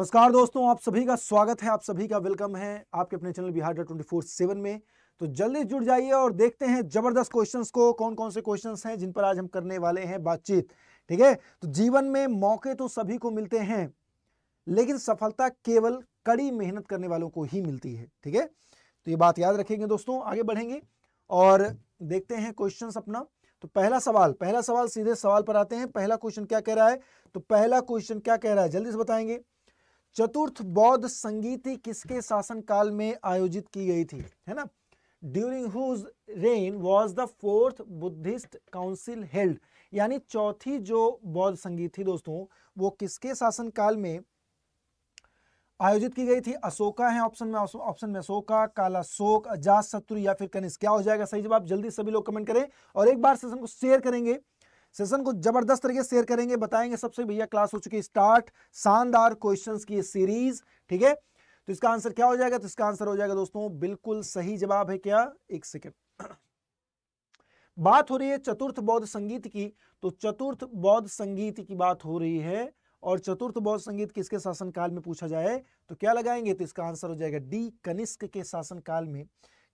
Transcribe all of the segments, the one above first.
नमस्कार दोस्तों आप सभी का स्वागत है आप सभी का वेलकम है आपके अपने channel Bihar twenty four seven में तो जल्दी जुड़ जाइए और देखते हैं जबरदस्त क्वेश्चंस को कौन कौन से क्वेश्चंस हैं जिन पर आज हम करने वाले हैं बातचीत ठीक है तो जीवन में मौके तो सभी को मिलते हैं लेकिन सफलता केवल कड़ी मेहनत करने वालों को ही मिलती है ठीक है तो ये बात याद रखेंगे दोस्तों आगे बढ़ेंगे और देखते हैं क्वेश्चन अपना तो पहला सवाल पहला सवाल सीधे सवाल पर आते हैं पहला क्वेश्चन क्या कह रहा है तो पहला क्वेश्चन क्या कह रहा है जल्दी से बताएंगे चतुर्थ बौद्ध संगीति किसके शासनकाल में आयोजित की गई थी है ना during whose reign was the fourth Buddhist council held यानी चौथी जो बौद्ध संगीत थी दोस्तों वो किसके शासनकाल में आयोजित की गई थी अशोका है ऑप्शन में ऑप्शन में अशोका कालाशोक अजात शत्रु या फिर कनिष्क क्या हो जाएगा सही जवाब जल्दी सभी लोग कमेंट करें और एक बार सेशन को शेयर करेंगे सेशन को जबरदस्त तरीके शेयर करेंगे बताएंगे सबसे भैया क्लास हो चुकी स्टार्ट शानदार क्वेश्चन की सीरीज ठीक है तो इसका आंसर क्या हो जाएगा तो इसका आंसर हो जाएगा दोस्तों बिल्कुल सही जवाब है क्या एक सेकेंड बात हो रही है चतुर्थ बौद्ध संगीत की तो चतुर्थ बौद्ध संगीत की बात हो रही है और चतुर्थ बौद्ध संगीत किसके शासनकाल में पूछा जाए तो क्या लगाएंगे तो इसका आंसर हो जाएगा डी कनिष्क के शासनकाल में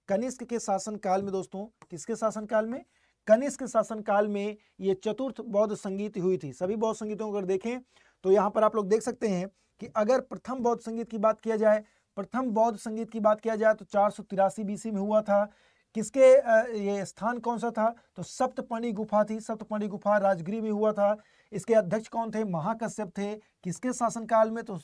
कनिष्क के शासनकाल में दोस्तों किसके शासनकाल में कनिष्क शासनकाल में ये चतुर्थ बौद्ध संगीत हुई थी सभी बौद्ध संगीतों को अगर देखें तो यहाँ पर आप लोग देख सकते हैं कि अगर प्रथम बौद्ध संगीत की बात किया जाए प्रथम बौद्ध संगीत की बात किया जाए तो चार सौ तिरासी बीसी में हुआ था किसके ये स्थान कौन सा था तो सप्तपणी गुफा थी सप्तपणी गुफा राजगिरी में हुआ था इसके अध्यक्ष कौन थे महाकश्यप थे किसके शासनकाल में तो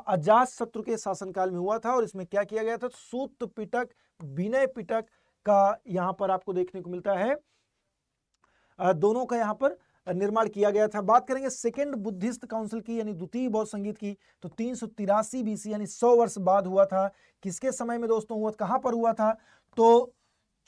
अजात शत्रु के शासनकाल में हुआ था और इसमें क्या किया गया था सूत पिटक विनय पिटक का यहाँ पर आपको देखने को मिलता है दोनों का यहाँ पर निर्माण किया गया था बात करेंगे सेकेंड बुद्धिस्ट काउंसिल की यानी द्वितीय बौद्ध संगीत की तो तीन सौ तिरासी बीसी यानी सौ वर्ष बाद हुआ था किसके समय में दोस्तों हुआ कहाँ पर हुआ था तो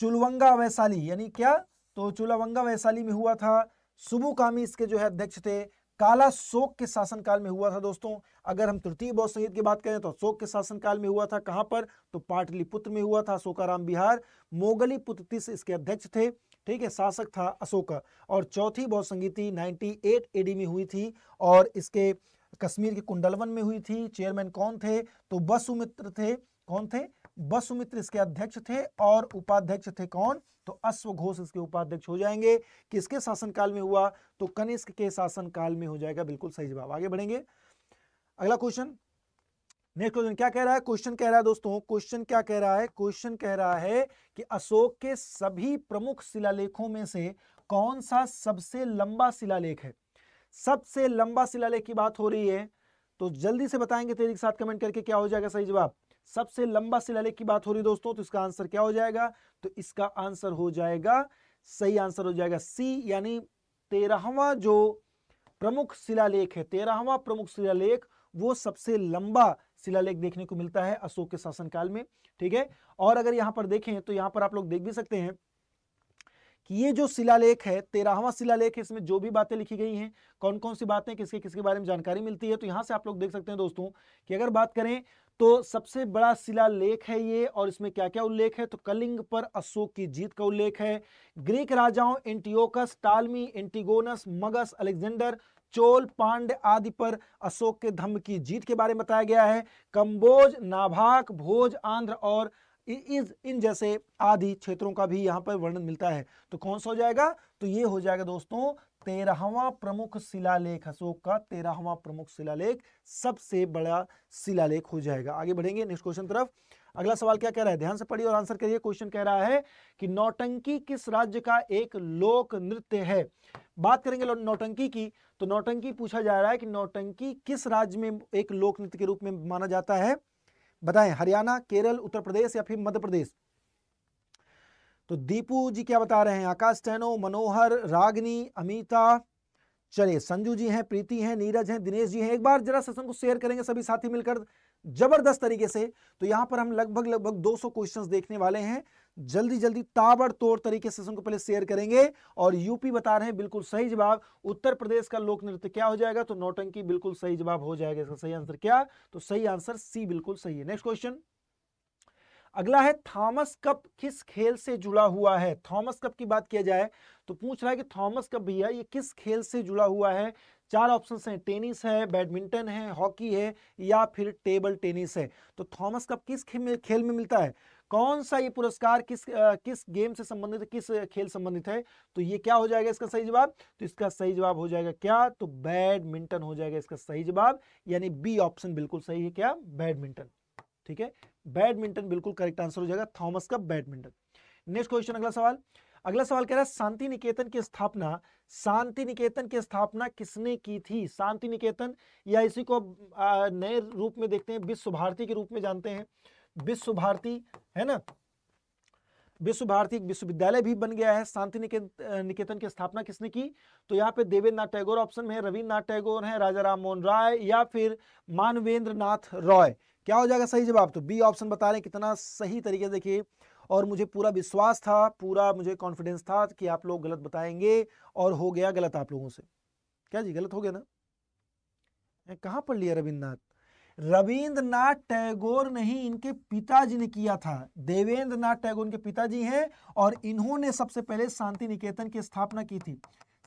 चुलवंगा वैशाली यानी क्या तो चुलवंगा वैशाली में हुआ था सुबु कामी इसके जो है अध्यक्ष थे काला शोक के शासनकाल में हुआ था दोस्तों अगर हम तृतीय बौद्ध संगीत की बात करें तो अशोक के शासनकाल में हुआ था कहाँ पर तो पाटलिपुत्र में हुआ था अशोकाराम बिहार मोगली पुत्र इसके अध्यक्ष थे ठीक है शासक था अशोक और चौथी बौद्ध संगीति 98 एडी में हुई थी और इसके कश्मीर के कुंडलवन में हुई थी चेयरमैन कौन थे तो बसुमित्र थे कौन थे बसुमित्र इसके अध्यक्ष थे और उपाध्यक्ष थे कौन तो अश्व घोष इसके उपाध्यक्ष हो जाएंगे किसके शासनकाल में हुआ तो कनिष्क के शासनकाल में हो जाएगा बिल्कुल सही जवाब आगे बढ़ेंगे अगला क्वेश्चन नेक्स्ट क्वेश्चन क्या कह रहा है क्वेश्चन कह रहा है दोस्तों क्वेश्चन क्या कह रहा है क्वेश्चन कह रहा है कि अशोक के सभी प्रमुख शिलालेखों में से कौन सा सबसे लंबा शिलालेख है सबसे लंबा शिलालेख की बात हो रही है तो जल्दी से बताएंगे तेरे के साथ कमेंट करके क्या हो जाएगा सही जवाब सबसे लंबा शिलालेख की बात हो रही है दोस्तों तो इसका आंसर क्या हो जाएगा तो इसका आंसर हो जाएगा सही आंसर हो जाएगा सी यानी तेरहवा जो प्रमुख शिलालेख है तेरहवा प्रमुख शिलालेख वो सबसे लंबा शिलालेख देखने को मिलता है अशोक के शासनकाल में ठीक है और अगर यहाँ पर देखें तो यहाँ पर आप लोग देख भी सकते हैं कि ये जो शिलालेख है तेरहवा शिलालेख है इसमें जो भी बातें लिखी गई हैं कौन कौन सी बातें किसके किसके बारे में जानकारी मिलती है तो यहाँ से आप लोग देख सकते हैं दोस्तों कि अगर बात करें तो सबसे बड़ा शिलालेख है ये और इसमें क्या क्या उल्लेख है तो कलिंग पर अशोक की जीत का उल्लेख है ग्रीक राजाओं Antiochus Ptolemy Antigonus Magas Alexander Chola Pandya आदि पर अशोक के धम्म की जीत के बारे में बताया गया है कंबोज नाभाक भोज आंध्र और इज इन जैसे आदि क्षेत्रों का भी यहाँ पर वर्णन मिलता है तो कौन सा हो जाएगा तो ये हो जाएगा दोस्तों तेरहवा प्रमुख शिलालेख अशोक का तेरहवा प्रमुख शिलालेख सबसे बड़ा शिलालेख हो जाएगा आगे बढ़ेंगे नेक्स्ट क्वेश्चन तरफ अगला सवाल क्या कह रहा है ध्यान से पढ़िए और आंसर करिए क्वेश्चन कह रहा है कि नौटंकी किस राज्य का एक लोक नृत्य है बात करेंगे नौटंकी की तो नौटंकी पूछा जा रहा है कि नौटंकी किस राज्य में एक लोक नृत्य के रूप में माना जाता है बताएं हरियाणा केरल उत्तर प्रदेश या फिर मध्य प्रदेश तो दीपू जी क्या बता रहे हैं आकाश टैनो मनोहर रागनी अमिता चलिए संजू जी हैं प्रीति हैं नीरज हैं दिनेश जी हैं एक बार जरा सत्संग को शेयर करेंगे सभी साथी मिलकर जबरदस्त तरीके से तो यहां पर हम लगभग लगभग 200 क्वेश्चंस देखने वाले हैं जल्दी जल्दी ताबड़तोड़ तरीके से उनको पहले शेयर करेंगे और यूपी बता रहे हैं बिल्कुल सही जवाब उत्तर प्रदेश का लोक नृत्य क्या हो जाएगा तो नौटंकी बिल्कुल सही जवाब हो जाएगा इसका सही आंसर क्या तो सही आंसर सी बिल्कुल सही है नेक्स्ट क्वेश्चन अगला है थॉमस कप किस खेल से जुड़ा हुआ है थॉमस कप की बात किया जाए तो पूछ रहा है कि थॉमस कप भैया ये किस खेल से जुड़ा हुआ है चार ऑप्शन हैं टेनिस है बैडमिंटन है हॉकी है या फिर टेबल टेनिस है तो थॉमस कप किस खेल में मिलता है कौन सा ये पुरस्कार किस आ, किस गेम से संबंधित किस खेल संबंधित है तो ये क्या हो जाएगा इसका सही जवाब तो इसका सही जवाब हो जाएगा क्या तो बैडमिंटन हो जाएगा इसका सही जवाब यानी बी ऑप्शन बिल्कुल सही है क्या बैडमिंटन ठीक है बैडमिंटन बिल्कुल करेक्ट आंसर हो जाएगा Thomas cup badminton next question अगला सवाल अगला सवाल कह रहा है शांति निकेतन की स्थापना शांति निकेतन की स्थापना किसने की थी शांति निकेतन या इसी को नए रूप में देखते हैं विश्व भारती के रूप में जानते हैं विश्व भारती है ना विश्व भारती विश्वविद्यालय भी बन गया है शांति निकेतन की स्थापना किसने की तो यहाँ पे देवेंद्र नाथ टैगोर ऑप्शन में है रविन्द्रनाथ टैगोर है राजा राम मोहन राय या फिर मानवेंद्र नाथ रॉय क्या हो जाएगा सही जवाब तो बी ऑप्शन बता रहे हैं कितना सही तरीके से देखिए और मुझे पूरा विश्वास था पूरा मुझे कॉन्फिडेंस था कि आप लोग गलत बताएंगे और हो गया गलत आप लोगों से क्या जी गलत हो गया ना कहा पढ़ लिया रविन्द्रनाथ रविंद्रनाथ टैगोर नहीं इनके पिताजी ने किया था देवेंद्र टैगोर इनके पिताजी हैं और इन्होंने सबसे पहले शांति निकेतन की स्थापना की थी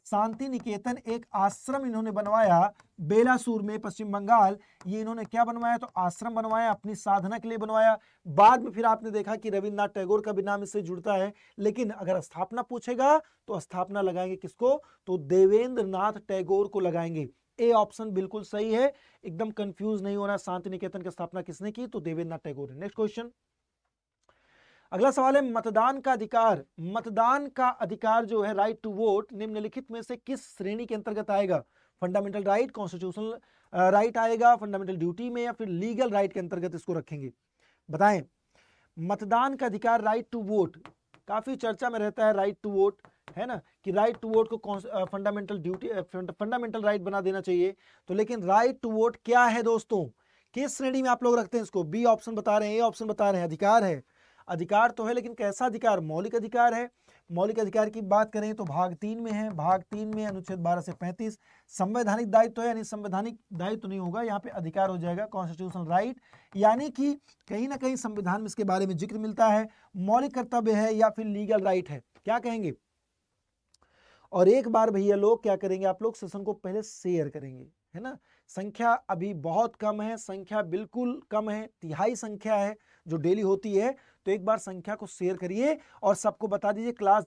शांति निकेतन एक आश्रम इन्होंने बनवाया बेलासूर में पश्चिम बंगाल ये इन्होंने क्या बनवाया तो आश्रम बनवाया अपनी साधना के लिए बनवाया बाद में फिर आपने देखा कि रविन्द्रनाथ टैगोर का भी नाम इससे जुड़ता है लेकिन अगर स्थापना पूछेगा तो स्थापना लगाएंगे किसको तो देवेंद्र टैगोर को लगाएंगे ए ऑप्शन बिल्कुल सही है एकदम कंफ्यूज नहीं होना शांति निकेतन की स्थापना किसने की तो देवेंद्र टैगोर ने नेक्स्ट क्वेश्चन अगला सवाल है मतदान का अधिकार मतदान का अधिकार जो है राइट टू वोट निम्नलिखित में से किस श्रेणी के अंतर्गत आएगा फंडामेंटल राइट कॉन्स्टिट्यूशनल राइट आएगा फंडामेंटल ड्यूटी में या फिर लीगल राइट के अंतर्गत इसको रखेंगे बताएं मतदान का अधिकार राइट टू वोट काफ़ी चर्चा में रहता है राइट टू वोट है ना कि राइट टू वोट को फंडामेंटल ड्यूटी फंडामेंटल राइट बना देना चाहिए तो लेकिन राइट टू वोट क्या है दोस्तों किस श्रेणी में आप लोग रखते हैं इसको बी ऑप्शन बता रहे हैं ए ऑप्शन बता रहे हैं अधिकार है अधिकार तो है लेकिन कैसा अधिकार मौलिक अधिकार है मौलिक अधिकार की बात करें तो भाग तीन में है भाग तीन में अनुच्छेद बारह से पैंतीस संवैधानिक दायित्व तो है यानी संवैधानिक दायित्व तो नहीं होगा यहाँ पे अधिकार हो जाएगा कॉन्स्टिट्यूशनल राइट यानी कि कहीं ना कहीं संविधान में इसके बारे में जिक्र मिलता है मौलिक कर्तव्य है या फिर लीगल राइट है क्या कहेंगे और एक बार भैया लोग क्या करेंगे आप लोग सेशन को पहले शेयर करेंगे है ना संख्या अभी बहुत कम है संख्या बिल्कुल कम है तिहाई संख्या है जो डेली होती है तो एक बार संख्या को शेयर करिए और सबको बता दीजिए क्लास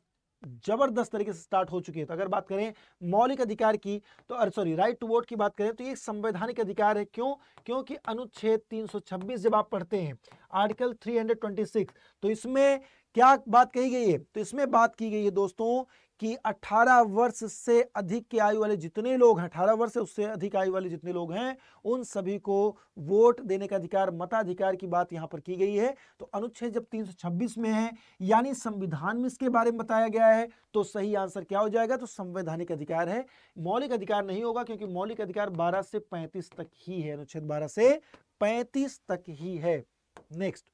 जबरदस्त तरीके से स्टार्ट हो चुकी है तो अगर बात करें मौलिक अधिकार की तो सॉरी राइट टू वोट की बात करें तो ये संवैधानिक अधिकार है क्यों क्योंकि अनुच्छेद 326 जब आप पढ़ते हैं आर्टिकल 326 तो इसमें क्या बात कही गई है तो इसमें बात की गई है दोस्तों कि 18 वर्ष से अधिक की आयु वाले जितने लोग हैं 18 वर्ष से उससे अधिक आयु वाले जितने लोग हैं उन सभी को वोट देने का अधिकार मताधिकार की बात यहां पर की गई है तो अनुच्छेद जब 326 में है यानी संविधान में इसके बारे में बताया गया है तो सही आंसर क्या हो जाएगा तो संवैधानिक अधिकार है मौलिक अधिकार नहीं होगा क्योंकि मौलिक अधिकार बारह से पैंतीस तक ही है अनुच्छेद बारह से पैंतीस तक ही है नेक्स्ट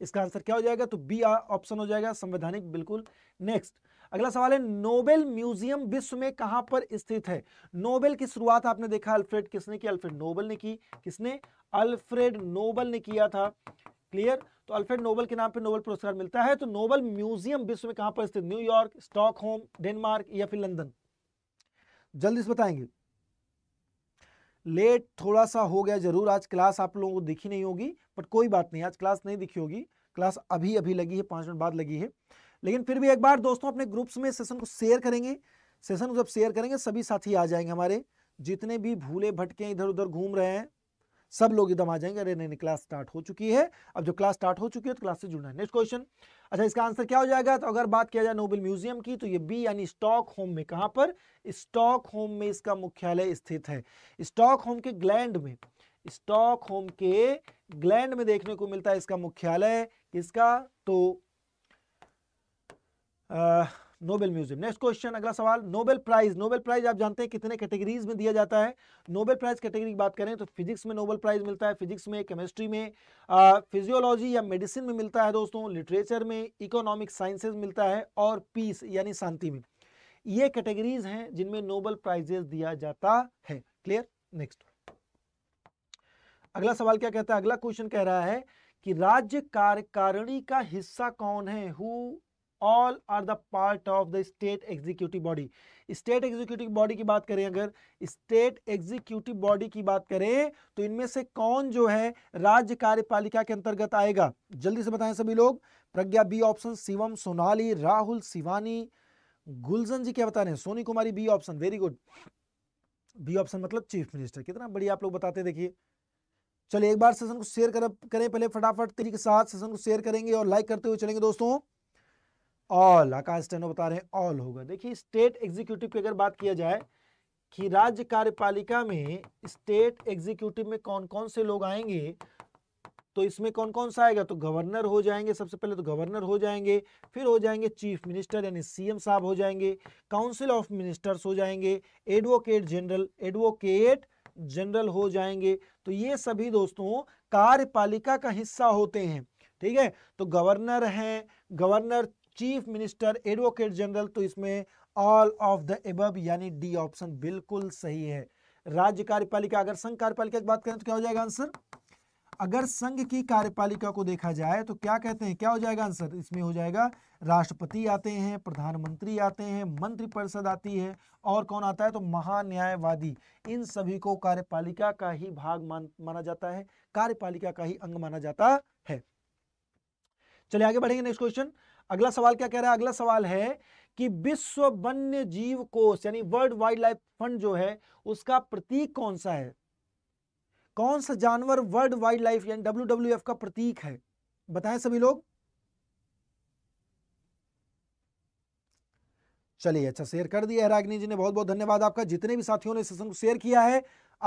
इसका आंसर क्या हो जाएगा तो बी ऑप्शन हो जाएगा संवैधानिक बिल्कुल नेक्स्ट अगला सवाल है नोबेल म्यूजियम विश्व में कहां पर स्थित है नोबेल की शुरुआत आपने देखा अल्फ्रेड किसने की अल्फ्रेड नोबल ने की किसने अल्फ्रेड नोबेल ने किया था क्लियर तो अल्फ्रेड नोबल के नाम पर नोबेल पुरस्कार मिलता है तो नोबेल म्यूजियम विश्व में कहां पर स्थित न्यूयॉर्क स्टॉकहोम डेनमार्क या फिर लंदन जल्दी से बताएंगे लेट थोड़ा सा हो गया जरूर आज क्लास आप लोगों को दिखी नहीं होगी बट कोई बात नहीं आज क्लास नहीं दिखी होगी क्लास अभी अभी लगी है पाँच मिनट बाद लगी है लेकिन फिर भी एक बार दोस्तों अपने ग्रुप्स में सेशन को शेयर करेंगे सेशन को जब शेयर करेंगे सभी साथी आ जाएंगे हमारे जितने भी भूले भटके इधर उधर घूम रहे हैं सब लोग एकदम आ जाएंगे अरे नहीं नहीं क्लास स्टार्ट हो चुकी है अब जो क्लास स्टार्ट हो चुकी है तो क्लास से जुड़ना है नेक्स्ट क्वेश्चन अच्छा इसका आंसर क्या हो जाएगा तो अगर बात किया जाए नोबेल म्यूजियम की तो ये बी यानी स्टॉक होम में कहाँ पर स्टॉक होम में इसका मुख्यालय स्थित है स्टॉक होम के ग्लैंड में स्टॉक होम के ग्लैंड में देखने को मिलता है इसका मुख्यालय किसका तो आ, नोबेल म्यूजियम नेक्स्ट क्वेश्चन अगला सवाल नोबेल प्राइज नोबेल प्राइज आप जानते हैं कितने कैटेगरीज में दिया जाता है नोबेल प्राइज कैटेगरी की बात करें तो फिजिक्स में नोबेल प्राइज मिलता है फिजिक्स में केमिस्ट्री में फिजियोलॉजी या मेडिसिन में मिलता है दोस्तों लिटरेचर में इकोनॉमिक साइंसेज मिलता है और पीस यानी शांति में ये कैटेगरीज हैं जिनमें नोबेल प्राइजेस दिया जाता है क्लियर नेक्स्ट अगला सवाल क्या कहता है अगला क्वेश्चन कह रहा है कि राज्य कार्यकारिणी का हिस्सा कौन है who all are the part of the state executive body state executive body की बात करें अगर स्टेट एग्जीक्यूटिव बॉडी की बात करें तो इनमें से कौन जो है राज्य कार्यपालिका के अंतर्गत आएगा जल्दी से बताएं सभी लोग प्रज्ञा बी ऑप्शन शिवम सोनाली राहुल शिवानी गुलजन जी क्या बता रहे हैं Soni Kumari B option very good B option मतलब चीफ मिनिस्टर कितना बढ़िया आप लोग बताते देखिए चलिए एक बार सेशन को शेयर करें पहले फटाफट तरीके साथ सेशन को शेयर करेंगे और लाइक करते हुए चलेंगे दोस्तों ऑल आकाश टेनो बता रहे हैं ऑल होगा देखिए स्टेट एग्जीक्यूटिव की अगर बात किया जाए कि राज्य कार्यपालिका में स्टेट एग्जीक्यूटिव में कौन कौन से लोग आएंगे तो इसमें कौन कौन सा आएगा तो गवर्नर हो जाएंगे सबसे पहले तो गवर्नर हो जाएंगे फिर हो जाएंगे चीफ मिनिस्टर यानी सीएम साहब हो जाएंगे काउंसिल ऑफ मिनिस्टर्स हो जाएंगे एडवोकेट जनरल एडवोकेट जनरल हो जाएंगे तो ये सभी दोस्तों कार्यपालिका का हिस्सा होते हैं ठीक है तो गवर्नर हैं governor chief minister advocate general तो इसमें ऑल ऑफ द एबब यानी डी ऑप्शन बिल्कुल सही है राज्य कार्यपालिका अगर संघ कार्यपालिका की बात करें तो क्या हो जाएगा आंसर अगर संघ की कार्यपालिका को देखा जाए तो क्या कहते हैं क्या हो जाएगा आंसर इसमें हो जाएगा राष्ट्रपति आते हैं प्रधानमंत्री आते हैं मंत्रिपरिषद आती है और कौन आता है तो महान्यायवादी इन सभी को कार्यपालिका का ही भाग मान माना जाता है कार्यपालिका का ही अंग माना जाता है चलिए आगे बढ़ेंगे नेक्स्ट क्वेश्चन अगला सवाल क्या कह रहा है अगला सवाल है कि विश्व वन्य जीव कोष यानी वर्ल्ड वाइल्ड लाइफ फंड जो है उसका प्रतीक कौन सा है कौन सा जानवर वर्ल्ड वाइल्ड लाइफ यानी डब्ल्यू का प्रतीक है बताएं सभी लोग चलिए अच्छा शेयर कर दिया है रागनी जी ने बहुत बहुत धन्यवाद आपका जितने भी साथियों ने सेशन को शेयर किया है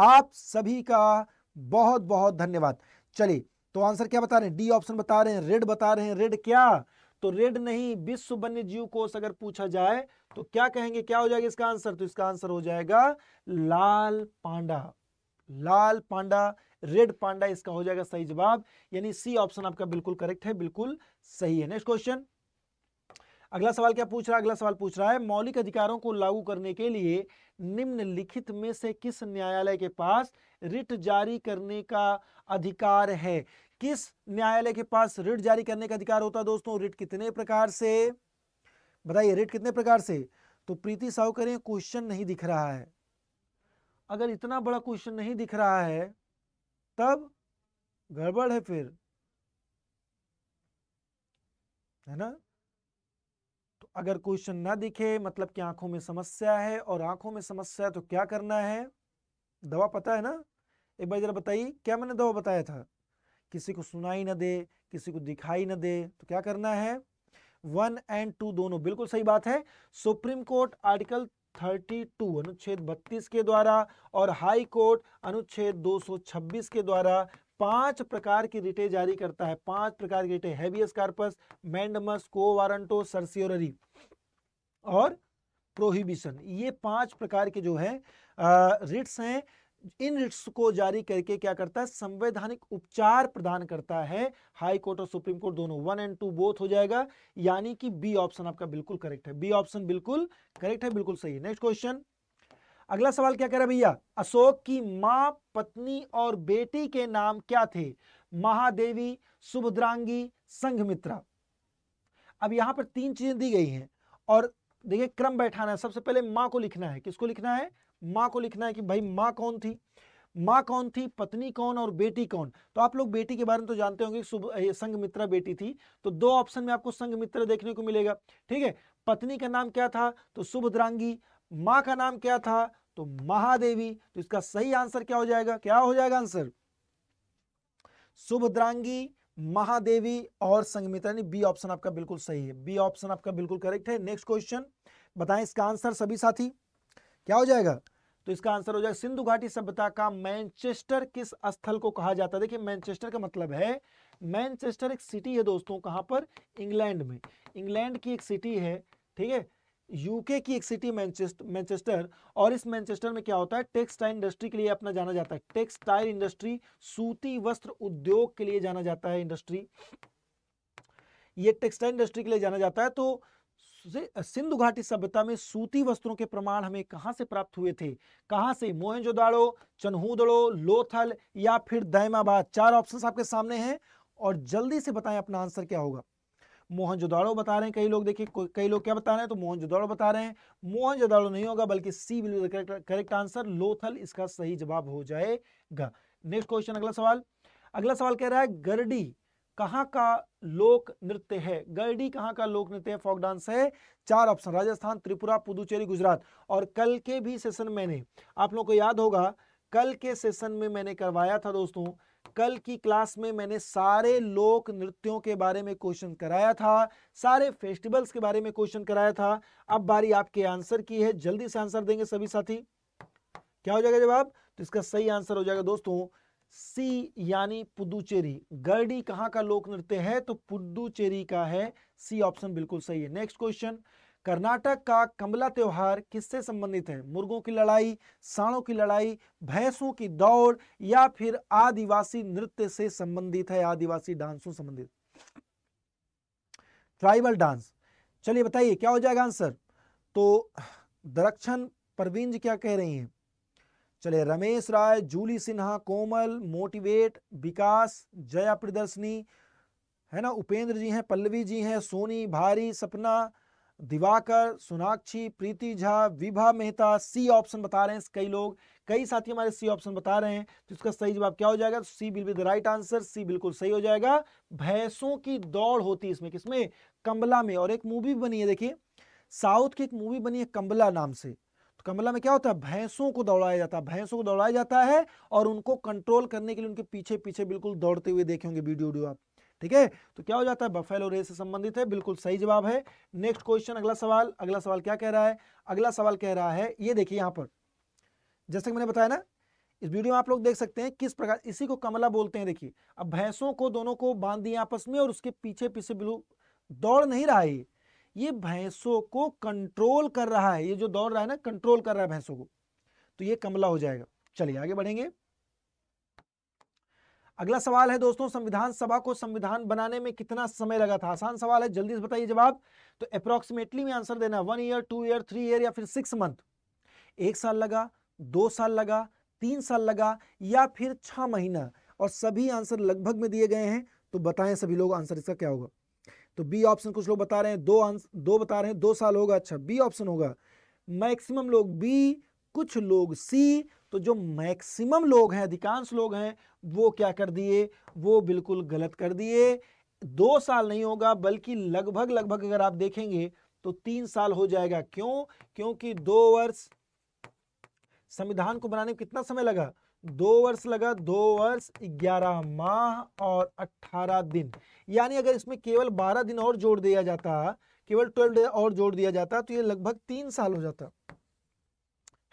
आप सभी का बहुत बहुत धन्यवाद चलिए तो आंसर क्या बता रहे हैं डी ऑप्शन बता रहे हैं रेड बता रहे हैं रेड क्या तो रेड नहीं विश्व वन्य जीव कोष अगर पूछा जाए तो क्या कहेंगे क्या हो जाएगा इसका आंसर तो इसका आंसर हो जाएगा लाल पांडा लाल पांडा रेड पांडा इसका हो जाएगा सही जवाब यानी सी ऑप्शन आपका बिल्कुल करेक्ट है बिल्कुल सही है नेक्स्ट क्वेश्चन अगला सवाल क्या पूछ रहा है अगला सवाल पूछ रहा है मौलिक अधिकारों को लागू करने के लिए निम्नलिखित में से किस न्यायालय के पास रिट जारी करने का अधिकार है किस न्यायालय के पास रिट जारी करने का अधिकार होता है दोस्तों रिट कितने प्रकार से बताइए रिट कितने प्रकार से तो प्रीति साहू करें क्वेश्चन नहीं दिख रहा है अगर इतना बड़ा क्वेश्चन नहीं दिख रहा है तब गड़बड़ है फिर है ना तो अगर क्वेश्चन ना दिखे मतलब कि आंखों में समस्या है और आंखों में समस्या है तो क्या करना है दवा पता है ना एक बार जरा बताइए क्या मैंने दवा बताया था किसी को सुनाई ना दे किसी को दिखाई ना दे तो क्या करना है वन एंड टू दोनों बिल्कुल सही बात है सुप्रीम कोर्ट आर्टिकल 32 अनुच्छेद 32 के द्वारा और हाई कोर्ट अनुच्छेद 226 के द्वारा पांच प्रकार की रिटे जारी करता है पांच प्रकार की writ habeas corpus mandamus quo warranto certiorari और प्रोहिबिशन ये पांच प्रकार के जो है रिट्स हैं इन रिट्स को जारी करके क्या करता है संवैधानिक उपचार प्रदान करता है हाई कोर्ट और सुप्रीम कोर्ट दोनों वन एंड टू बोथ हो जाएगा यानी कि बी ऑप्शन आपका बिल्कुल करेक्ट है बी ऑप्शन बिल्कुल करेक्ट है बिल्कुल सही है नेक्स्ट क्वेश्चन अगला सवाल क्या कह रहा भैया अशोक की माँ पत्नी और बेटी के नाम क्या थे महादेवी सुभद्रांगी संघमित्रा अब यहां पर तीन चीजें दी गई हैं और देखिए क्रम बैठाना है सबसे पहले माँ को लिखना है किसको लिखना है माँ को लिखना है कि भाई माँ कौन थी माँ कौन थी पत्नी कौन और बेटी कौन तो आप लोग बेटी के बारे में तो जानते होंगे मित्रा बेटी थी तो दो ऑप्शन में आपको संघमित्रा देखने को मिलेगा ठीक है पत्नी का नाम क्या था तो शुभद्रांगी माँ का नाम क्या था तो महादेवी तो इसका सही आंसर क्या हो जाएगा क्या हो जाएगा आंसर सुभद्रांगी महादेवी और संगमित्रा ने बी ऑप्शन आपका बिल्कुल सही है बी ऑप्शन आपका बिल्कुल करेक्ट है नेक्स्ट क्वेश्चन बताएं इसका आंसर सभी साथी क्या हो जाएगा तो इसका आंसर हो जाएगा सिंधु घाटी सभ्यता का मैनचेस्टर किस स्थल को कहा जाता है देखिए मैनचेस्टर का मतलब है मैनचेस्टर एक सिटी है दोस्तों कहाँ पर इंग्लैंड में इंग्लैंड की एक सिटी है ठीक है यूके की एक सिटी मैनचेस्टर और इस मैनचेस्टर में क्या होता है टेक्सटाइल इंडस्ट्री के लिए अपना जाना जाता है टेक्सटाइल इंडस्ट्री सूती वस्त्र उद्योग के लिए जाना जाता है इंडस्ट्री ये टेक्सटाइल इंडस्ट्री के लिए जाना जाता है तो सिंधु घाटी सभ्यता में सूती वस्त्रों के प्रमाण हमें कहां से प्राप्त हुए थे कहां से मोहनजोदाड़ो चन्हूदड़ो लोथल या फिर दैमाबाद चार ऑप्शंस आपके सामने हैं और जल्दी से बताएं अपना आंसर क्या होगा मोहनजोदाड़ो बता रहे हैं कई लोग देखिए कई लोग क्या बता रहे हैं तो मोहनजोदाड़ो बता रहे हैं मोहनजोदाड़ो नहीं होगा बल्कि C will correct answer Lothal इसका सही जवाब हो जाएगा नेक्स्ट क्वेश्चन अगला सवाल अगला सवाल कह रहा है गरडी कहाँ का लोक नृत्य है गर्डी कहाँ का लोक नृत्य है फोक डांस है चार ऑप्शन राजस्थान त्रिपुरा पुदुचेरी गुजरात और कल के भी सेशन मैंने आप लोगों को याद होगा कल के सेशन में मैंने करवाया था दोस्तों कल की क्लास में मैंने सारे लोक नृत्यों के बारे में क्वेश्चन कराया था सारे फेस्टिवल्स के बारे में क्वेश्चन कराया था अब बारी आपके आंसर की है जल्दी से आंसर देंगे सभी साथी क्या हो जाएगा जवाब तो इसका सही आंसर हो जाएगा दोस्तों सी यानी पुदुचेरी गर्डी कहाँ का लोक नृत्य है तो पुदुचेरी का है सी ऑप्शन बिल्कुल सही है नेक्स्ट क्वेश्चन कर्नाटक का कमला त्योहार किससे संबंधित है मुर्गों की लड़ाई सांडों की लड़ाई भैंसों की दौड़ या फिर आदिवासी नृत्य से संबंधित है आदिवासी डांसों संबंधित ट्राइबल डांस चलिए बताइए क्या हो जाएगा आंसर तो दरक्षण परवीन जी क्या कह रही हैं चले रमेश राय जूली सिन्हा कोमल मोटिवेट विकास जया प्रदर्शनी है ना उपेंद्र जी हैं पल्लवी जी हैं सोनी भारी सपना दिवाकर सोनाक्षी प्रीति झा विभा मेहता सी ऑप्शन बता रहे हैं कई लोग कई साथी हमारे सी ऑप्शन बता रहे हैं तो इसका सही जवाब क्या हो जाएगा C will be the right answer C बिल्कुल सही हो जाएगा भैंसों की दौड़ होती है इसमें किसमें कम्बला में और एक मूवी बनी है देखिए साउथ की एक मूवी बनी है कम्बला नाम से तो कमला में क्या होता है भैंसों को दौड़ाया जाता है भैंसों को दौड़ाया जाता है और उनको कंट्रोल करने के लिए उनके पीछे पीछे बिल्कुल दौड़ते हुए देखे होंगे वीडियो वीडियो आप ठीक है तो क्या हो जाता है बफेलो रेस से संबंधित है बिल्कुल सही जवाब है नेक्स्ट क्वेश्चन अगला सवाल अगला सवाल क्या कह रहा है अगला सवाल कह रहा है ये देखिए यहाँ पर जैसे कि मैंने बताया ना इस वीडियो में आप लोग देख सकते हैं किस प्रकार इसी को कमला बोलते हैं देखिए अब भैंसों को दोनों को बांध दिया आपस में और उसके पीछे पीछे बिल्कुल दौड़ नहीं रहा है ये भैंसों को कंट्रोल कर रहा है ये जो दौड़ रहा है ना कंट्रोल कर रहा है भैंसों को तो ये कमला हो जाएगा चलिए आगे बढ़ेंगे अगला सवाल है दोस्तों संविधान सभा को संविधान बनाने में कितना समय लगा था आसान सवाल है जल्दी से बताइए जवाब तो अप्रोक्सीमेटली में आंसर देना one year two year three year या फिर सिक्स मंथ एक साल लगा दो साल लगा तीन साल लगा या फिर छह महीना और सभी आंसर लगभग में दिए गए हैं तो बताएं सभी लोग आंसर इसका क्या होगा तो बी ऑप्शन कुछ लोग बता रहे हैं दो दो बता रहे हैं दो साल होगा अच्छा बी ऑप्शन होगा मैक्सिमम लोग बी कुछ लोग सी तो जो मैक्सिमम लोग हैं अधिकांश लोग हैं वो क्या कर दिए वो बिल्कुल गलत कर दिए दो साल नहीं होगा बल्कि लगभग लगभग अगर आप देखेंगे तो तीन साल हो जाएगा क्यों क्योंकि दो वर्ष संविधान को बनाने में कितना समय लगा दो वर्ष लगा दो वर्ष ग्यारह माह और अट्ठारह दिन यानी अगर इसमें केवल बारह दिन और जोड़ दिया जाता केवल ट्वेल्व डे और जोड़ दिया जाता तो ये लगभग तीन साल हो जाता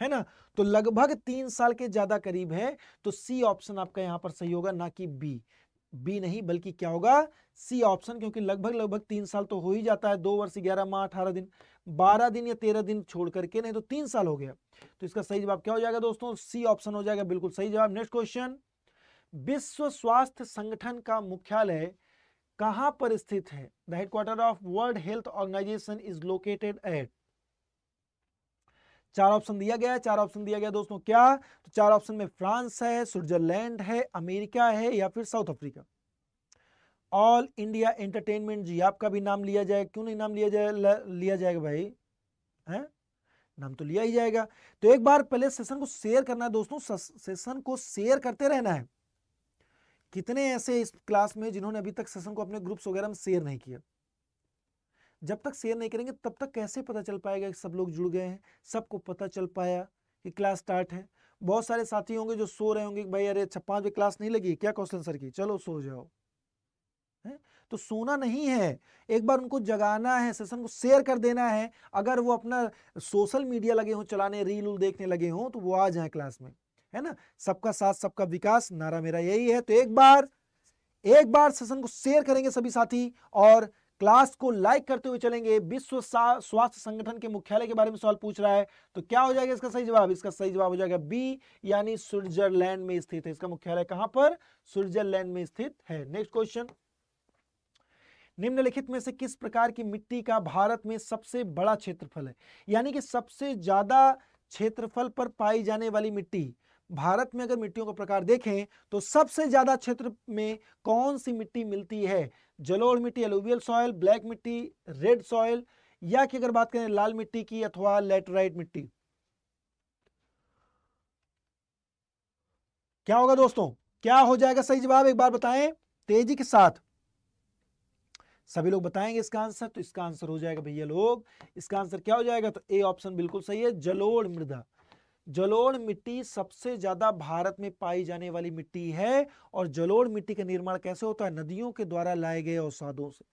है ना तो लगभग तीन साल के ज्यादा करीब है तो सी ऑप्शन आपका यहां पर सही होगा ना कि बी बी नहीं बल्कि क्या होगा सी ऑप्शन क्योंकि लगभग लगभग तीन साल तो हो ही जाता है दो वर्ष ग्यारह माह अठारह दिन बारह दिन या तेरह दिन छोड़ करके नहीं तो तीन साल हो गया तो इसका सही जवाब क्या हो जाएगा दोस्तों सी ऑप्शन हो जाएगा बिल्कुल सही जवाब नेक्स्ट क्वेश्चन विश्व स्वास्थ्य संगठन का मुख्यालय कहां पर स्थित है the headquarters of World Health Organization is located at चार ऑप्शन दिया गया है चार ऑप्शन दिया गया दोस्तों क्या तो चार ऑप्शन में फ्रांस है स्विट्जरलैंड है अमेरिका है या फिर South Africa All India Entertainment ji आपका भी नाम लिया जाए क्यों नहीं नाम लिया जाए लिया जाएगा भाई है नाम तो लिया ही जाएगा तो एक बार पहले सेशन को शेयर करना है दोस्तों सेशन को शेयर करते रहना है कितने ऐसे इस क्लास में जिन्होंने अभी तक सेशन को अपने ग्रुप्स वगैरह में शेयर नहीं किया जब तक शेयर नहीं करेंगे तब तक कैसे पता चल पाएगा कि सब लोग जुड़ गए हैं सबको पता चल पाया कि क्लास स्टार्ट है बहुत सारे साथी होंगे जो सो रहे होंगे भाई अरे छप्पा क्लास नहीं लगी क्या क्वेश्चन सर की चलो सो जाओ है? तो सोना नहीं है एक बार उनको जगाना है सेशन को शेयर कर देना है अगर वो अपना सोशल मीडिया लगे हों चलाने रील उल देखने लगे हों तो वो आ जाए क्लास में है ना सबका साथ सबका विकास नारा मेरा यही है तो एक बार एक बार सेशन को शेयर करेंगे सभी साथी और क्लास को लाइक करते हुए चलेंगे विश्व स्वास्थ्य संगठन के मुख्यालय के बारे में सवाल पूछ रहा है तो क्या हो जाएगा इसका सही जवाब इसका सही जवाब हो जाएगा बी यानी स्विट्जरलैंड में स्थित है इसका मुख्यालय कहां पर स्विट्जरलैंड में स्थित है नेक्स्ट क्वेश्चन निम्नलिखित में से किस प्रकार की मिट्टी का भारत में सबसे बड़ा क्षेत्रफल है यानी कि सबसे ज्यादा क्षेत्रफल पर पाई जाने वाली मिट्टी भारत में अगर मिट्टियों का प्रकार देखें तो सबसे ज्यादा क्षेत्र में कौन सी मिट्टी मिलती है जलोढ़ मिट्टी एलोवियल सॉयल ब्लैक मिट्टी रेड सॉयल या कि अगर बात करें लाल मिट्टी की अथवा लेटराइट मिट्टी क्या होगा दोस्तों क्या हो जाएगा सही जवाब एक बार बताएं तेजी के साथ सभी लोग बताएंगे इसका आंसर तो इसका आंसर हो जाएगा भैया लोग इसका आंसर क्या हो जाएगा तो ए ऑप्शन बिल्कुल सही है जलोड़ मृदा जलोड़ मिट्टी सबसे ज्यादा भारत में पाई जाने वाली मिट्टी है और जलोड़ मिट्टी का निर्माण कैसे होता है नदियों के द्वारा लाए गए औसादों से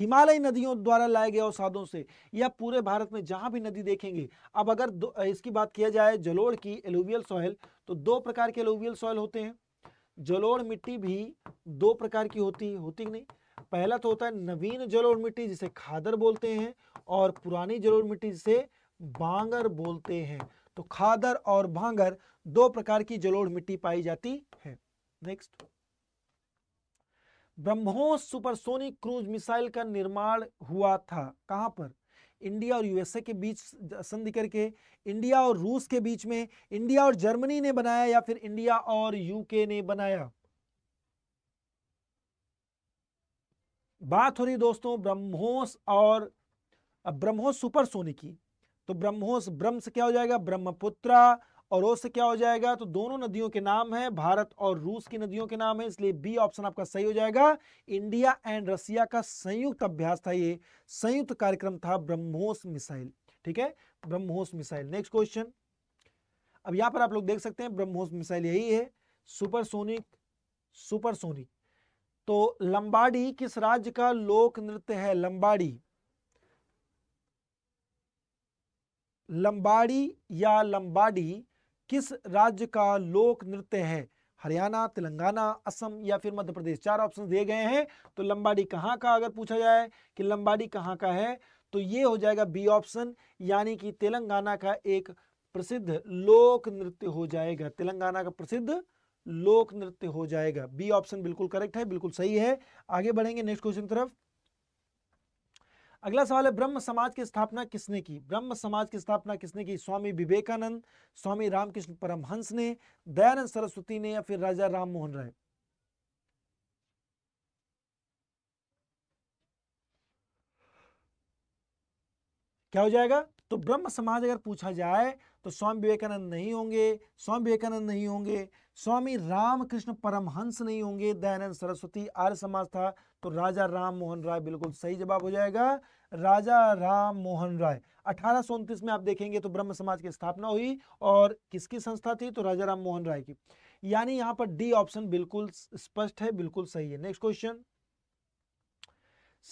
हिमालयी नदियों द्वारा लाए गए औसादों से या पूरे भारत में जहां भी नदी देखेंगे अब अगर इसकी बात किया जाए जलोड़ की एलोवियल सॉयल तो दो प्रकार के एलोवियल सॉयल होते हैं जलोड़ मिट्टी भी दो प्रकार की होती है होती नहीं पहला तो होता है नवीन जलोढ़ मिट्टी जिसे खादर बोलते हैं और पुरानी जलोढ़ मिट्टी जिसे बांगर बोलते हैं तो खादर और भांगर दो प्रकार की जलोढ़ मिट्टी पाई जाती है next BrahMos supersonic cruise missile का निर्माण हुआ था कहां पर इंडिया और यूएसए के बीच संधि करके इंडिया और रूस के बीच में इंडिया और जर्मनी ने बनाया या फिर इंडिया और यूके ने बनाया बात हो रही दोस्तों ब्रह्मोस और ब्रह्मोस सुपरसोनिक की तो ब्रह्मोस ब्रह्म से क्या हो जाएगा ब्रह्मपुत्रा और ओस से क्या हो जाएगा तो दोनों नदियों के नाम है भारत और रूस की नदियों के नाम है इसलिए बी ऑप्शन आपका सही हो जाएगा इंडिया एंड रसिया का संयुक्त अभ्यास था ये संयुक्त कार्यक्रम था ब्रह्मोस मिसाइल ठीक है ब्रह्मोस मिसाइल नेक्स्ट क्वेश्चन अब यहां पर आप लोग देख सकते हैं ब्रह्मोस मिसाइल यही है सुपरसोनिक सुपरसोनिक तो लंबाड़ी किस राज्य का लोक नृत्य है लंबाड़ी लंबाड़ी या लंबाड़ी किस राज्य का लोक नृत्य है हरियाणा तेलंगाना असम या फिर मध्य प्रदेश चार ऑप्शन दिए गए हैं तो लंबाड़ी कहाँ का अगर पूछा जाए कि लंबाड़ी कहाँ का है तो ये हो जाएगा बी ऑप्शन यानी कि तेलंगाना का एक प्रसिद्ध लोक नृत्य हो जाएगा तेलंगाना का प्रसिद्ध लोक नृत्य हो जाएगा बी ऑप्शन बिल्कुल करेक्ट है बिल्कुल सही है आगे बढ़ेंगे नेक्स्ट क्वेश्चन तरफ अगला सवाल है ब्रह्म समाज की स्थापना किसने की ब्रह्म समाज की स्थापना किसने की स्वामी विवेकानंद स्वामी रामकृष्ण परमहंस ने दयानंद सरस्वती ने या फिर राजा राम मोहन राय क्या हो जाएगा तो ब्रह्म समाज अगर पूछा जाए तो स्वामी विवेकानंद नहीं होंगे स्वामी विवेकानंद नहीं होंगे स्वामी रामकृष्ण परमहंस नहीं होंगे दयानंद सरस्वती आर्य समाज था तो राजा राम मोहन राय बिल्कुल सही जवाब हो जाएगा राजा राम मोहन राय अठारह में आप देखेंगे तो ब्रह्म समाज की स्थापना हुई और किसकी संस्था थी तो राजा राम मोहन राय की यानी यहां पर डी ऑप्शन बिल्कुल स्पष्ट है बिल्कुल सही है नेक्स्ट क्वेश्चन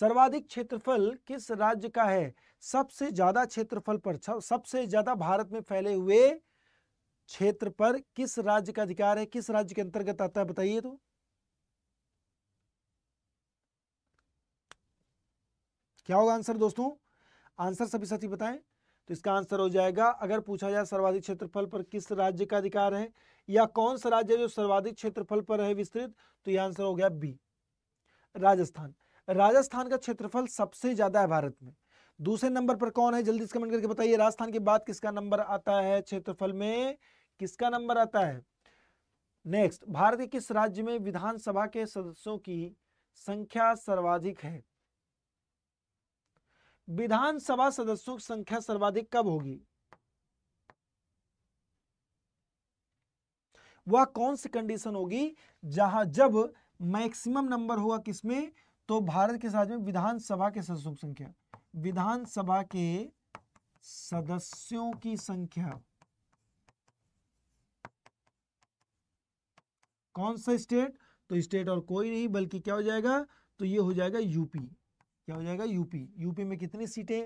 सर्वाधिक क्षेत्रफल किस राज्य का है सबसे ज्यादा क्षेत्रफल पर सबसे ज्यादा भारत में फैले हुए क्षेत्र पर किस राज्य का अधिकार है किस राज्य के अंतर्गत आता है बताइए तो क्या होगा आंसर दोस्तों आंसर सभी साथी बताएं तो इसका आंसर हो जाएगा अगर पूछा जाए सर्वाधिक क्षेत्रफल पर किस राज्य का अधिकार है या कौन सा राज्य जो सर्वाधिक क्षेत्रफल पर है विस्तृत तो यह आंसर हो गया बी राजस्थान राजस्थान का क्षेत्रफल सबसे ज्यादा है भारत में दूसरे नंबर पर कौन है जल्दी से कमेंट करके बताइए राजस्थान के बाद किसका नंबर आता है क्षेत्रफल में किसका नंबर आता है नेक्स्ट भारत के किस राज्य में विधानसभा के सदस्यों की संख्या सर्वाधिक है विधानसभा सदस्यों की संख्या सर्वाधिक कब होगी वह कौन सी कंडीशन होगी जहां जब मैक्सिमम नंबर होगा किसमें तो भारत के राज्य में विधानसभा के सदस्यों की संख्या विधानसभा के सदस्यों की संख्या कौन सा स्टेट तो स्टेट और कोई नहीं बल्कि क्या हो जाएगा तो ये हो जाएगा यूपी क्या हो जाएगा यूपी यूपी में कितनी सीटें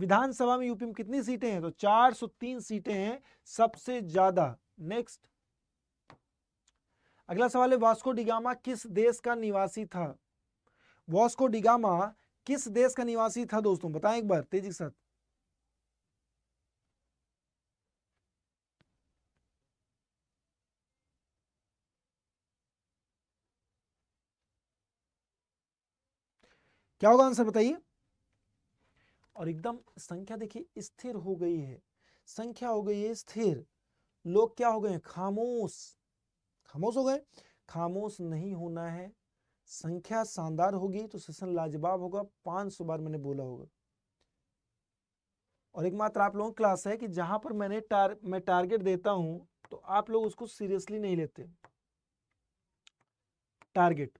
विधानसभा में यूपी में कितनी सीटें हैं तो 403 सीटें हैं सबसे ज्यादा नेक्स्ट अगला सवाल है वास्को डिगामा किस देश का निवासी था वास्को डिगामा किस देश का निवासी था दोस्तों बताएं एक बार तेजी के साथ क्या होगा आंसर बताइए और एकदम संख्या देखिए स्थिर हो गई है संख्या हो गई है स्थिर लोग क्या हो गए खामोश खामोश हो गए खामोश नहीं होना है संख्या शानदार होगी तो सेशन लाजवाब होगा पांच सौ बार मैंने बोला होगा और एक मात्र आप लोगों की क्लास है कि जहां पर मैंने टार, मैं टारगेट देता हूं तो आप लोग उसको सीरियसली नहीं लेते टारगेट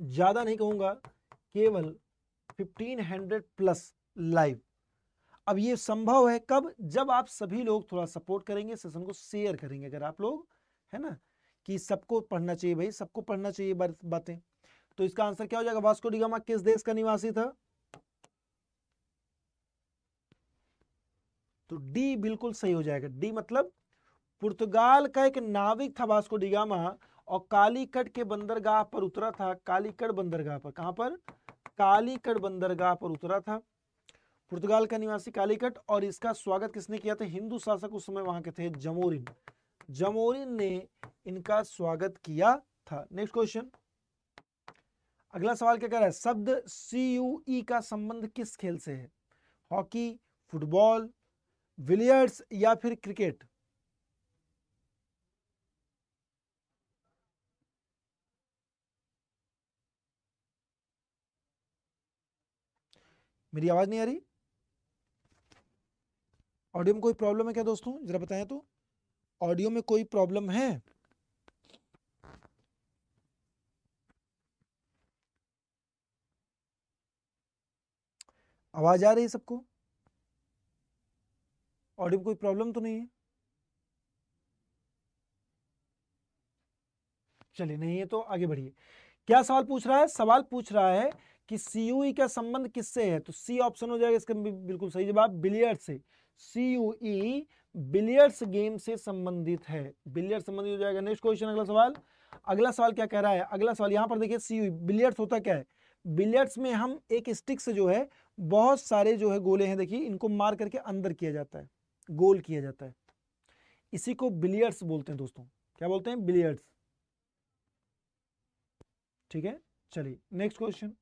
ज्यादा नहीं कहूंगा केवल 1500 प्लस लाइव अब ये संभव है कब जब आप सभी लोग थोड़ा सपोर्ट करेंगे सेशन को शेयर करेंगे अगर आप लोग है ना कि सबको पढ़ना चाहिए भाई सबको पढ़ना चाहिए बातें तो इसका आंसर क्या हो जाएगा वास्को डिगामा किस देश का निवासी था तो डी बिल्कुल सही हो जाएगा डी मतलब पुर्तगाल का एक नाविक था वास्को डिगामा और कालीकट के बंदरगाह पर उतरा था कालीकट बंदरगाह पर कहां पर कालीकट बंदरगाह पर उतरा था पुर्तगाल का निवासी कालीकट और इसका स्वागत किसने किया था हिंदू शासक उस समय वहां के थे जमोरिन जमोरिन ने इनका स्वागत किया था नेक्स्ट क्वेश्चन अगला सवाल क्या कह रहा है शब्द सी यू ई का संबंध किस खेल से है हॉकी फुटबॉल विलियर्ड्स या फिर क्रिकेट मेरी आवाज़ नहीं आ रही ऑडियो में कोई प्रॉब्लम है क्या दोस्तों ज़रा बताएं तो ऑडियो में कोई प्रॉब्लम है आवाज़ आ रही है सबको ऑडियो में कोई प्रॉब्लम तो नहीं है चलिए नहीं है तो आगे बढ़िए क्या सवाल पूछ रहा है सवाल पूछ रहा है कि सीयूई e का संबंध किससे है तो सी ऑप्शन हो जाएगा इसका बिल्कुल सही जवाब बिलियर्ड से सीयूई बिलियर्ड्स गेम से संबंधित है बिलियर्ड संबंधित हो जाएगा नेक्स्ट क्वेश्चन अगला सवाल अगला सवाल क्या कह रहा है अगला सवाल यहाँ पर देखिए सीयूई बिलियर्ड्स e होता क्या है बिलियर्ड्स में हम एक स्टिक से जो है बहुत सारे जो है गोले हैं देखिए इनको मार करके अंदर किया जाता है गोल किया जाता है इसी को बिलियर्ड्स बोलते हैं दोस्तों क्या बोलते हैं बिलियर्ड्स ठीक है चलिए नेक्स्ट क्वेश्चन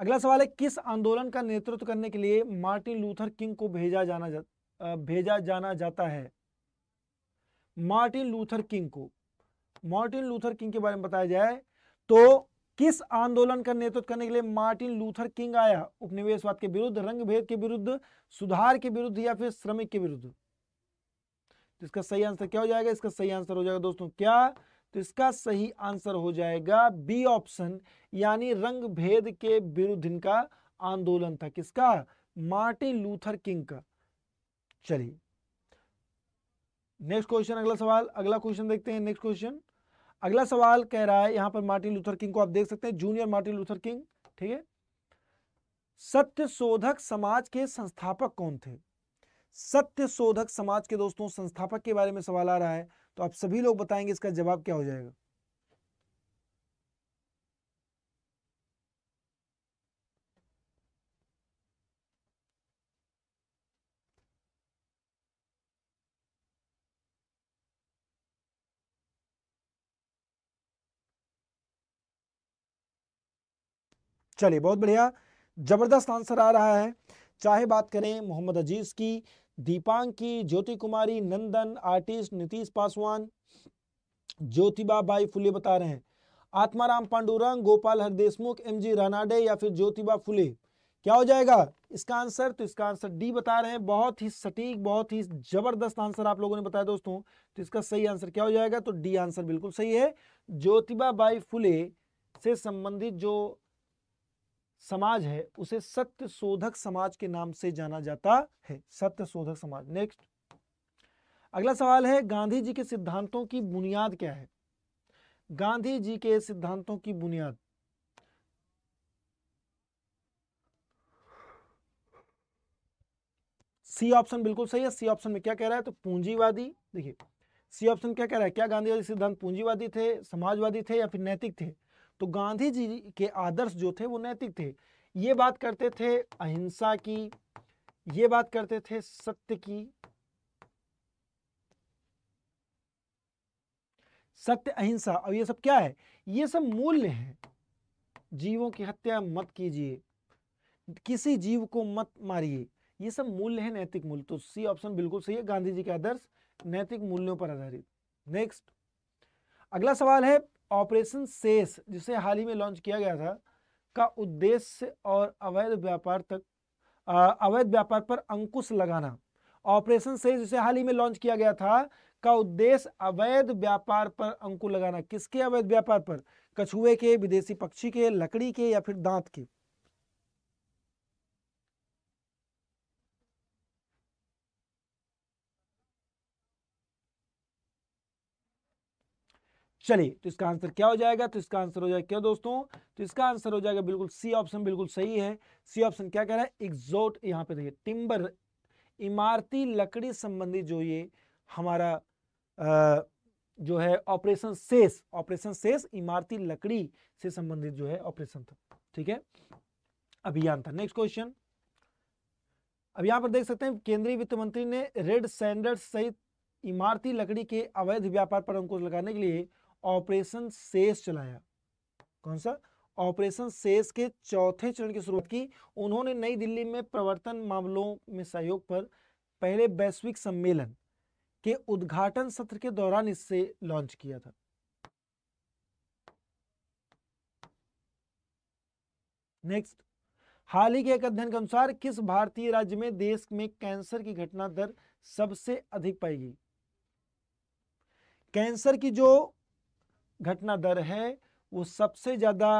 अगला सवाल है किस आंदोलन का नेतृत्व करने के लिए मार्टिन लूथर किंग को भेजा जाना जा, भेजा जाना जाता है मार्टिन लूथर किंग को मार्टिन लूथर किंग के बारे में बताया जाए तो किस आंदोलन का नेतृत्व करने के लिए मार्टिन लूथर किंग आया उपनिवेशवाद के विरुद्ध रंग भेद के विरुद्ध सुधार के विरुद्ध या फिर श्रमिक के विरुद्ध तो इसका सही आंसर क्या हो जाएगा इसका सही आंसर हो जाएगा दोस्तों क्या तो इसका सही आंसर हो जाएगा बी ऑप्शन यानी रंग भेद के विरुद्ध इनका आंदोलन था किसका मार्टिन लूथर किंग का चलिए नेक्स्ट क्वेश्चन अगला सवाल अगला क्वेश्चन देखते हैं नेक्स्ट क्वेश्चन अगला सवाल कह रहा है यहां पर मार्टिन लूथर किंग को आप देख सकते हैं जूनियर मार्टिन लूथर किंग ठीक है सत्य शोधक समाज के संस्थापक कौन थे सत्य शोधक समाज के दोस्तों संस्थापक के बारे में सवाल आ रहा है तो आप सभी लोग बताएंगे इसका जवाब क्या हो जाएगा चलिए बहुत बढ़िया जबरदस्त आंसर आ रहा है चाहे बात करें मोहम्मद अजीज की दीपांकी ज्योति कुमारी नंदन आर्टिस्ट नीतीश पासवान ज्योतिबा भाई फुले बता रहे हैं आत्माराम पांडुरंग गोपाल हरदेशमुख एम जी रानाडे या फिर ज्योतिबा फुले क्या हो जाएगा इसका आंसर तो इसका आंसर डी बता रहे हैं बहुत ही सटीक बहुत ही जबरदस्त आंसर आप लोगों ने बताया दोस्तों तो इसका सही आंसर क्या हो जाएगा तो डी आंसर बिल्कुल सही है ज्योतिबा बाई फुले से संबंधित जो समाज है उसे सत्य शोधक समाज के नाम से जाना जाता है सत्य शोधक समाज नेक्स्ट अगला सवाल है गांधी जी के सिद्धांतों की बुनियाद क्या है गांधी जी के सिद्धांतों की बुनियाद सी ऑप्शन बिल्कुल सही है सी ऑप्शन में क्या कह रहा है तो पूंजीवादी देखिए सी ऑप्शन क्या कह रहा है क्या गांधी सिद्धांत पूंजीवादी थे समाजवादी थे या फिर नैतिक थे तो गांधी जी के आदर्श जो थे वो नैतिक थे ये बात करते थे अहिंसा की ये बात करते थे सत्य की सत्य अहिंसा और ये सब क्या है ये सब मूल्य हैं जीवों की हत्या मत कीजिए किसी जीव को मत मारिए ये सब मूल्य है नैतिक मूल्य तो सी ऑप्शन बिल्कुल सही है गांधी जी के आदर्श नैतिक मूल्यों पर आधारित नेक्स्ट अगला सवाल है ऑपरेशन सेस जिसे हाल ही में लॉन्च किया गया था का उद्देश्य और अवैध व्यापार तक अवैध व्यापार पर अंकुश लगाना ऑपरेशन सेस जिसे हाल ही में लॉन्च किया गया था का उद्देश्य अवैध व्यापार पर अंकुश लगाना किसके अवैध व्यापार पर कछुए के विदेशी पक्षी के लकड़ी के या फिर दांत के चलिए तो इसका आंसर क्या हो जाएगा तो इसका आंसर हो जाएगा क्या दोस्तों तो इसका आंसर हो जाएगा बिल्कुल सी ऑप्शन बिल्कुल सही है सी ऑप्शन क्या कह रहा है एग्जोट यहाँ पे देखिए टिम्बर इमारती लकड़ी संबंधी जो ये हमारा आ, जो है ऑपरेशन सेस ऑपरेशन सेस इमारती लकड़ी से संबंधित जो है ऑपरेशन था ठीक है अभियान था नेक्स्ट क्वेश्चन अब यहां पर देख सकते हैं केंद्रीय वित्त मंत्री ने रेड सैंडर्स सहित इमारती लकड़ी के अवैध व्यापार पर अंकुश लगाने के लिए ऑपरेशन शेष चलाया कौन सा ऑपरेशन शेष के चौथे चरण की शुरुआत की उन्होंने नई दिल्ली में प्रवर्तन मामलों में सहयोग पर पहले वैश्विक सम्मेलन के उद्घाटन सत्र के दौरान इससे लॉन्च किया था नेक्स्ट हाल ही के एक अध्ययन के अनुसार किस भारतीय राज्य में देश में कैंसर की घटना दर सबसे अधिक पाई गई कैंसर की जो घटना दर है वो सबसे ज्यादा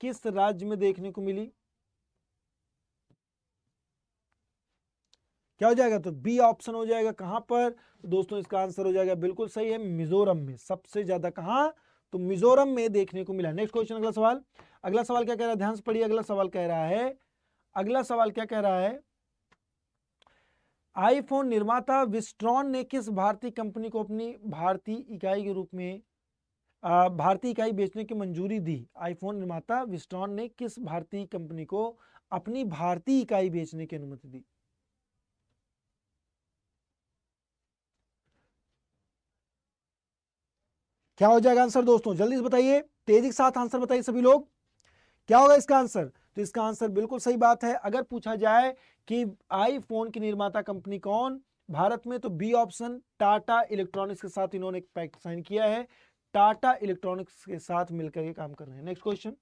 किस राज्य में देखने को मिली क्या हो जाएगा तो बी ऑप्शन हो जाएगा कहां पर तो दोस्तों इसका आंसर हो जाएगा बिल्कुल सही है मिजोरम में सबसे ज्यादा कहा तो मिजोरम में देखने को मिला नेक्स्ट क्वेश्चन अगला सवाल अगला सवाल क्या कह रहा है ध्यान से पढ़िए अगला सवाल कह रहा है अगला सवाल क्या कह रहा है आईफोन निर्माता विस्ट्रॉन ने किस भारतीय कंपनी को अपनी भारतीय इकाई के रूप में भारतीय इकाई बेचने की मंजूरी दी आईफोन निर्माता विस्टॉन ने किस भारतीय कंपनी को अपनी भारतीय इकाई बेचने की अनुमति दी क्या हो जाएगा आंसर दोस्तों जल्दी से बताइए तेजी के साथ आंसर बताइए सभी लोग क्या होगा इसका आंसर तो इसका आंसर बिल्कुल सही बात है अगर पूछा जाए कि आईफोन की निर्माता कंपनी कौन भारत में तो बी ऑप्शन टाटा इलेक्ट्रॉनिक्स के साथ इन्होंने एक पैक्ट साइन किया है टाटा इलेक्ट्रॉनिक्स के साथ मिलकर के काम कर रहे हैं नेक्स्ट क्वेश्चन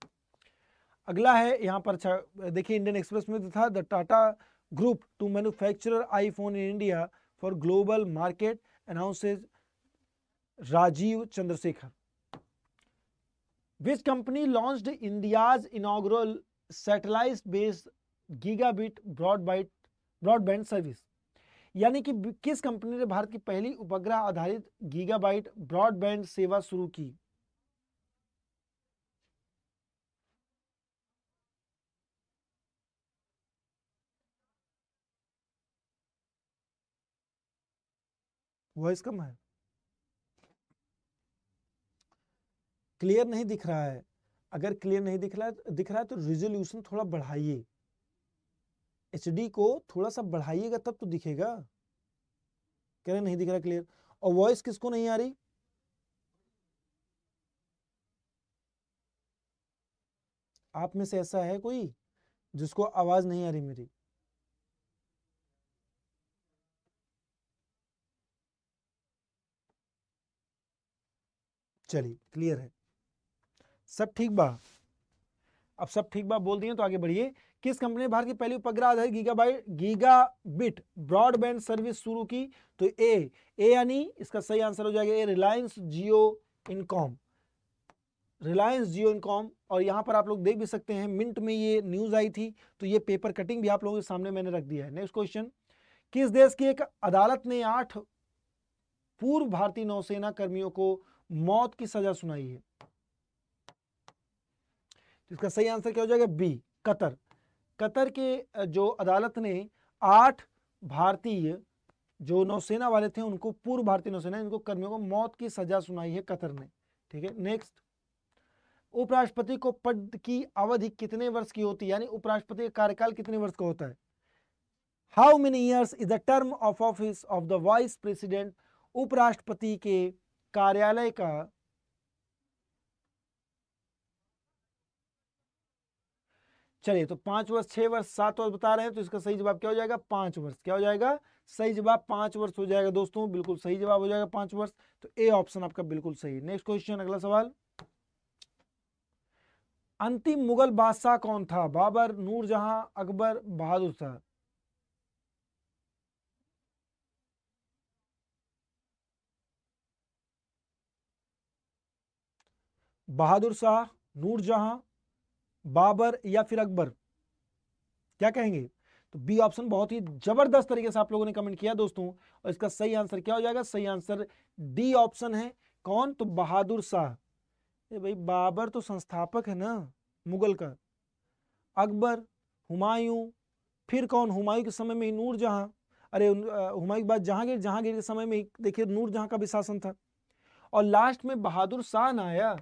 अगला है यहाँ पर अच्छा देखिए इंडियन एक्सप्रेस में था the Tata group to manufacture iPhone in India for global market announces Rajeev Chandrasekhar which company launch India's inaugural satellite based gigabit broadband broadband service यानी कि किस कंपनी ने भारत की पहली उपग्रह आधारित गीगाबाइट ब्रॉडबैंड सेवा शुरू की वॉइस कम है क्लियर नहीं दिख रहा है अगर क्लियर नहीं दिख रहा है दिख रहा है तो रिजोल्यूशन थोड़ा बढ़ाइए एच को थोड़ा सा बढ़ाइएगा तब तो दिखेगा कह रहे नहीं दिख रहा क्लियर और वॉइस किसको नहीं आ रही आप में से ऐसा है कोई जिसको आवाज नहीं आ रही मेरी चलिए क्लियर है सब ठीक बा अब सब ठीक बा बोल दिए तो आगे बढ़िए किस कंपनी ने भारत की पहली उपग्रह आधारित गीगाबाइट गीगाबिट ब्रॉडबैंड सर्विस शुरू की तो ए ए यानी इसका सही आंसर हो जाएगा ए रिलायंस जियो इनकॉम रिलायंस जियो इनकॉम और यहां पर आप लोग देख भी सकते हैं मिंट में ये न्यूज आई थी तो ये पेपर कटिंग भी आप लोगों के सामने मैंने रख दिया है नेक्स्ट क्वेश्चन किस देश की एक अदालत ने आठ पूर्व भारतीय नौसेना कर्मियों को मौत की सजा सुनाई है तो इसका सही आंसर क्या हो जाएगा बी कतर कतर के जो अदालत ने आठ भारतीय जो नौसेना वाले थे उनको पूर्व भारतीय नौसेना इनको कर्मियों को मौत की सजा सुनाई है कतर ने ठीक है नेक्स्ट उपराष्ट्रपति को पद की अवधि कितने वर्ष की होती है यानी उपराष्ट्रपति का कार्यकाल कितने वर्ष का होता है how many years is the term of office of the vice president उपराष्ट्रपति के कार्यालय का चलिए तो पांच वर्ष छह वर्ष सात वर्ष बता रहे हैं तो इसका सही जवाब क्या हो जाएगा पांच वर्ष क्या हो जाएगा सही जवाब पांच वर्ष हो जाएगा दोस्तों बिल्कुल सही जवाब हो जाएगा पांच वर्ष तो ए ऑप्शन आपका बिल्कुल सही नेक्स्ट क्वेश्चन अगला सवाल अंतिम मुगल बादशाह कौन था बाबर नूरजहां अकबर बहादुर शाह बहादुर शाह नूरजहां बाबर या फिर अकबर क्या कहेंगे तो बी ऑप्शन बहुत ही जबरदस्त तरीके से आप लोगों ने कमेंट किया दोस्तों और इसका सही आंसर क्या हो जाएगा सही आंसर डी ऑप्शन है कौन तो बहादुर शाह भाई बाबर तो संस्थापक है ना मुगल का अकबर हुमायूं फिर कौन हुमायूं के समय में ही नूर जहां अरे हुमायूं के बाद जहांगीर जहांगीर के समय में ही देखिए नूर जहां का भी शासन था और लास्ट में बहादुर शाह ना आया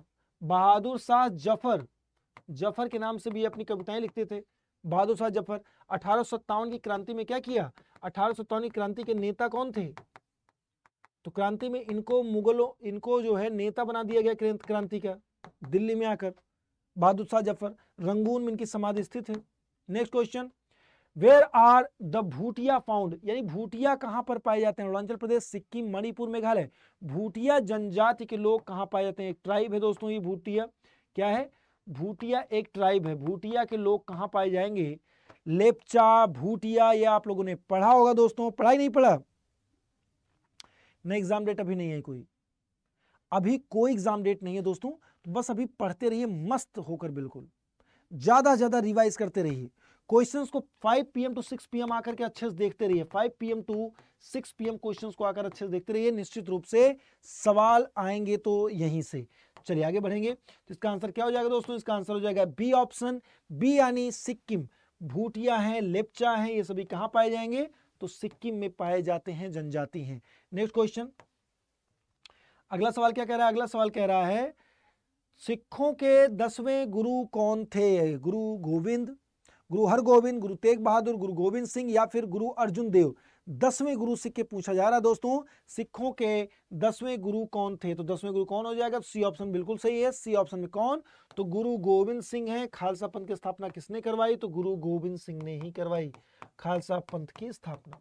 बहादुर शाह जफर जफर के नाम से भी अपनी कविताएं लिखते थे बहादुर शाह जफर अठारह की क्रांति में क्या किया अठारह की क्रांति के नेता कौन थे तो क्रांति में इनको मुगलों इनको जो है नेता बना दिया गया क्रांति का दिल्ली में आकर बहादुर शाह जफर रंगून में इनकी समाधि स्थित है next question where are the Bhutia found यानी भूटिया कहाँ पर पाए जाते हैं अरुणाचल प्रदेश सिक्किम मणिपुर मेघालय भूटिया जनजाति के लोग कहाँ पाए जाते हैं एक ट्राइब है दोस्तों ये भूटिया क्या है भूटिया एक ट्राइब है भूटिया के लोग कहाँ पाए जाएंगे लेपचा भूटिया ये आप लोगों ने पढ़ा होगा दोस्तों पढ़ा ही नहीं पढ़ा नहीं एग्जाम डेट अभी नहीं है कोई अभी कोई एग्जाम डेट नहीं है दोस्तों तो बस अभी पढ़ते रहिए मस्त होकर बिल्कुल ज़्यादा ज़्यादा रिवाइज करते रहिए क्वेश्चंस को 5 पीएम टू 6 पीएम आकर के अच्छे से देखते रहिए 5 पीएम टू 6 पीएम क्वेश्चंस को आकर अच्छे से देखते रहिए निश्चित रूप से सवाल आएंगे तो यहीं से चलिए आगे बढ़ेंगे तो इसका आंसर क्या हो जाएगा दोस्तों इसका आंसर हो जाएगा बी ऑप्शन बी यानी सिक्किम भूटिया है लेपचा है ये सभी कहाँ पाए जाएंगे तो सिक्किम में पाए जाते हैं जनजाति हैं नेक्स्ट क्वेश्चन अगला सवाल क्या कह रहा है अगला सवाल कह रहा है सिखों के दसवें गुरु कौन थे गुरु गोविंद गुरु हरगोविंद गुरु तेग बहादुर गुरु गोविंद सिंह या फिर गुरु अर्जुन देव दसवें गुरु सिख के पूछा जा रहा है दोस्तों सिखों के दसवें गुरु कौन थे तो दसवें गुरु कौन हो जाएगा तो सी ऑप्शन बिल्कुल सही है सी ऑप्शन में कौन तो गुरु गोविंद सिंह है खालसा पंथ की स्थापना किसने करवाई तो गुरु गोविंद सिंह ने ही करवाई खालसा पंथ की स्थापना